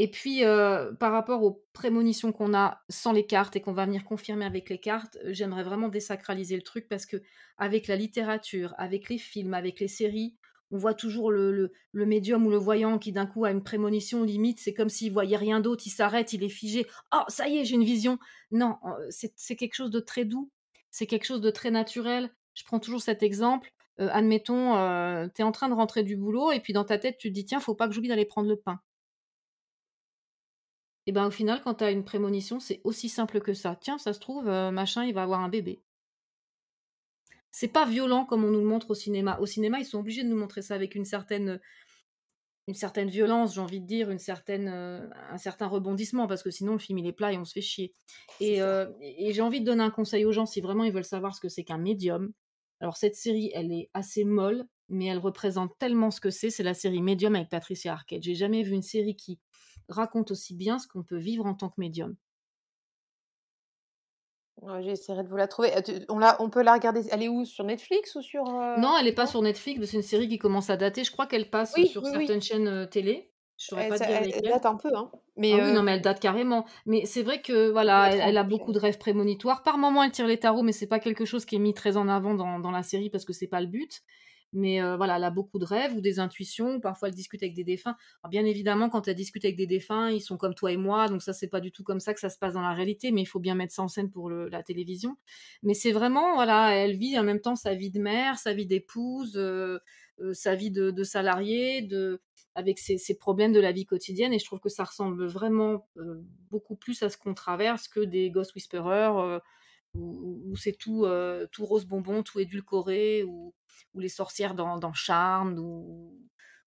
Et puis, euh, par rapport aux prémonitions qu'on a sans les cartes et qu'on va venir confirmer avec les cartes, euh, j'aimerais vraiment désacraliser le truc parce que avec la littérature, avec les films, avec les séries, on voit toujours le, médium ou le voyant qui d'un coup a une prémonition limite. C'est comme s'il voyait rien d'autre, il s'arrête, il est figé. Oh, ça y est, j'ai une vision. Non, euh, c'est quelque chose de très doux, c'est quelque chose de très naturel. Je prends toujours cet exemple. admettons, tu es en train de rentrer du boulot et puis dans ta tête, tu te dis, tiens, faut pas que j'oublie d'aller prendre le pain et ben au final, quand tu as une prémonition, c'est aussi simple que ça. Tiens, ça se trouve, euh, machin, il va avoir un bébé. C'est pas violent comme on nous le montre au cinéma. Au cinéma, ils sont obligés de nous montrer ça avec une certaine, une certaine violence, j'ai envie de dire, une certaine, euh, un certain rebondissement, parce que sinon le film il est plat et on se fait chier. Euh, et, j'ai envie de donner un conseil aux gens si vraiment ils veulent savoir ce que c'est qu'un médium. Alors cette série, elle est assez molle, mais elle représente tellement ce que c'est. C'est la série Medium avec Patricia Arquette. J'ai jamais vu une série qui raconte aussi bien ce qu'on peut vivre en tant que médium. J'essaierai de vous la trouver. Ah, on, la, on peut la regarder. Elle est où Sur Netflix ou sur. Euh, non, elle est pas sur Netflix. C'est une série qui commence à dater. Je crois qu'elle passe sur certaines chaînes euh, télé. Je saurais pas dire elle, date un peu. Hein. Mais ah non, euh, mais elle date carrément. Mais c'est vrai que voilà, elle, a beaucoup de rêves prémonitoires. Par moment elle tire les tarots, mais c'est pas quelque chose qui est mis très en avant dans, dans la série parce que c'est pas le but. Mais euh, voilà, elle a beaucoup de rêves ou des intuitions. Parfois, elle discute avec des défunts. bien évidemment, quand elle discute avec des défunts, ils sont comme toi et moi. Donc ça, c'est pas du tout comme ça que ça se passe dans la réalité. Mais il faut bien mettre ça en scène pour la télévision. Mais c'est vraiment, voilà, elle vit en même temps sa vie de mère, sa vie d'épouse, euh, euh, sa vie de, salarié de, avec ses problèmes de la vie quotidienne. Et je trouve que ça ressemble vraiment beaucoup plus à ce qu'on traverse que des Ghost Whisperers où, c'est tout, tout rose bonbon, tout édulcoré, ou ou les sorcières dans, dans Charme ou,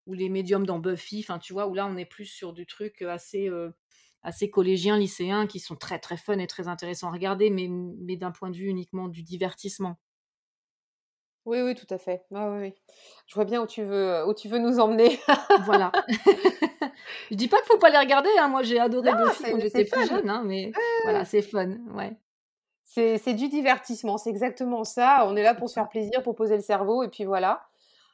ou les médiums dans Buffy, enfin tu vois, où là on est plus sur du truc euh, assez, euh, assez collégien, lycéen, qui sont très très fun et très intéressants à regarder, mais, mais d'un point de vue uniquement du divertissement. Oui, oui, tout à fait. oui, Je vois bien où tu veux, où tu veux nous emmener. voilà. *laughs* je dis pas qu'il faut pas les regarder. Hein. Moi, j'ai adoré Buffy quand j'étais plus jeune, hein, mais voilà, c'est fun. Ouais. C'est du divertissement, c'est exactement ça. On est là pour se faire plaisir, pour poser le cerveau, et puis voilà.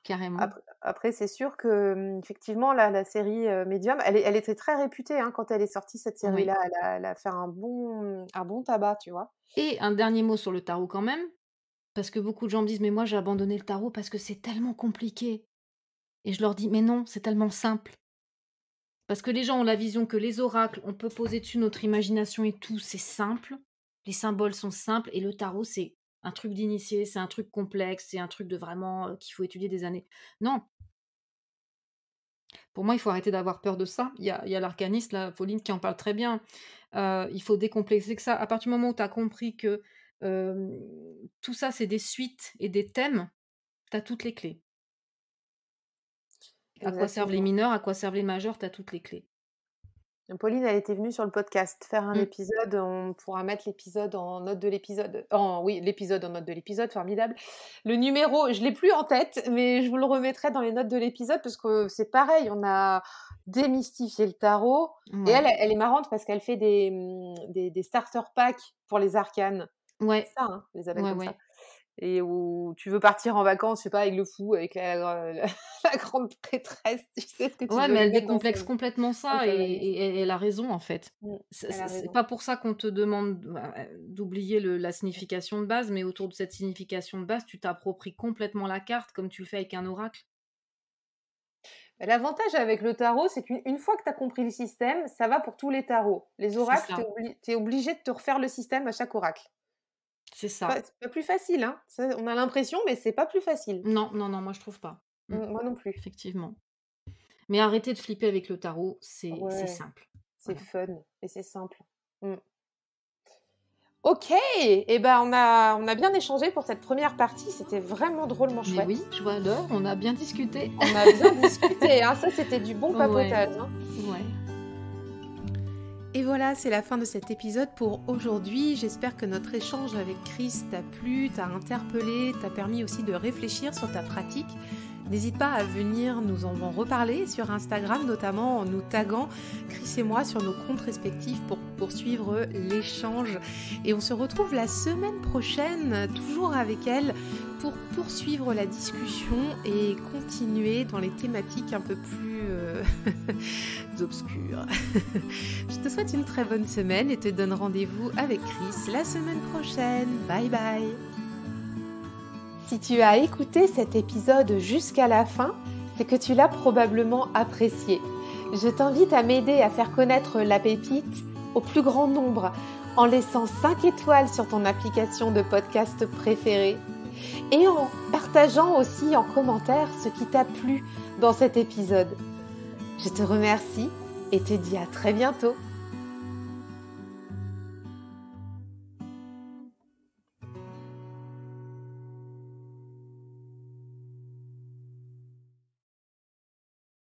Carrément. Après, c'est sûr que mmh, effectivement la, série euh, Medium, elle, était très réputée hein, quand elle est sortie cette série-là. Elle, a fait un bon, un bon tabac, tu vois. Et un dernier mot sur le tarot quand même, parce que beaucoup de gens me disent mais moi j'ai abandonné le tarot parce que c'est tellement compliqué. Et je leur dis mais non, c'est tellement simple. Parce que les gens ont la vision que les oracles, on peut poser dessus notre imagination et tout, c'est simple les symboles sont simples et le tarot, c'est un truc d'initié, c'est un truc complexe, c'est un truc de vraiment qu'il faut étudier des années. Non. Pour moi, il faut arrêter d'avoir peur de ça. Il y a, l'arcaniste, la Pauline, qui en parle très bien. il faut décomplexer que ça. À partir du moment où tu as compris que tout ça, c'est des suites et des thèmes, tu as toutes les clés. À quoi servent les mineurs, à quoi servent les majeurs, tu as toutes les clés. Pauline, elle était venue sur le podcast faire un mmh. épisode. On pourra mettre l'épisode en note de l'épisode. oh oui, l'épisode en note de l'épisode, formidable. Le numéro, je l'ai plus en tête, mais je vous le remettrai dans les notes de l'épisode parce que c'est pareil. On a démystifié le tarot. Et elle, elle est marrante parce qu'elle fait des, mmh, des, starter packs pour les arcanes. Ouais. Ça, hein, les et où tu veux partir en vacances, je sais pas, avec le fou, avec la, euh, *laughs* grande prêtresse, tu sais Ouais, mais elle décomplexe complètement ça et, elle a raison en fait. Mm, c'est pas pour ça qu'on te demande bah, euh, d'oublier la signification de base, mais autour de cette signification de base, tu t'appropries complètement la carte comme tu le fais avec un oracle. Bah, l'avantage avec le tarot, c'est qu'une fois que tu as compris le système, ça va pour tous les tarots. Les oracles, tu es obligé de te refaire le système à chaque oracle. C'est ça. c'est pas plus facile, hein. on a l'impression, mais c'est pas plus facile. Non, non, non, moi je trouve pas. Mm. Mmh, moi non plus. Effectivement. Mais arrêtez de flipper avec le tarot, c'est simple. C'est fun et c'est simple. Mmh. Ok, et eh ben on a, on a bien échangé pour cette première partie, c'était vraiment drôlement chouette. oui, je vois on a bien discuté. On a bien discuté, hein. ça c'était du bon *laughs* papotage. Hein. Et voilà, c'est la fin de cet épisode pour aujourd'hui. J'espère que notre échange avec Chris t'a plu, t'a interpellé, t'a permis aussi de réfléchir sur ta pratique. N'hésite pas à venir nous en reparler sur Instagram, notamment en nous taguant Chris et moi sur nos comptes respectifs pour poursuivre l'échange. Et on se retrouve la semaine prochaine, toujours avec elle, pour poursuivre la discussion et continuer dans les thématiques un peu plus euh, *laughs* obscures. *laughs* Je te souhaite une très bonne semaine et te donne rendez-vous avec Chris la semaine prochaine. Bye bye si tu as écouté cet épisode jusqu'à la fin, c'est que tu l'as probablement apprécié. Je t'invite à m'aider à faire connaître la pépite au plus grand nombre en laissant 5 étoiles sur ton application de podcast préférée et en partageant aussi en commentaire ce qui t'a plu dans cet épisode. Je te remercie et te dis à très bientôt.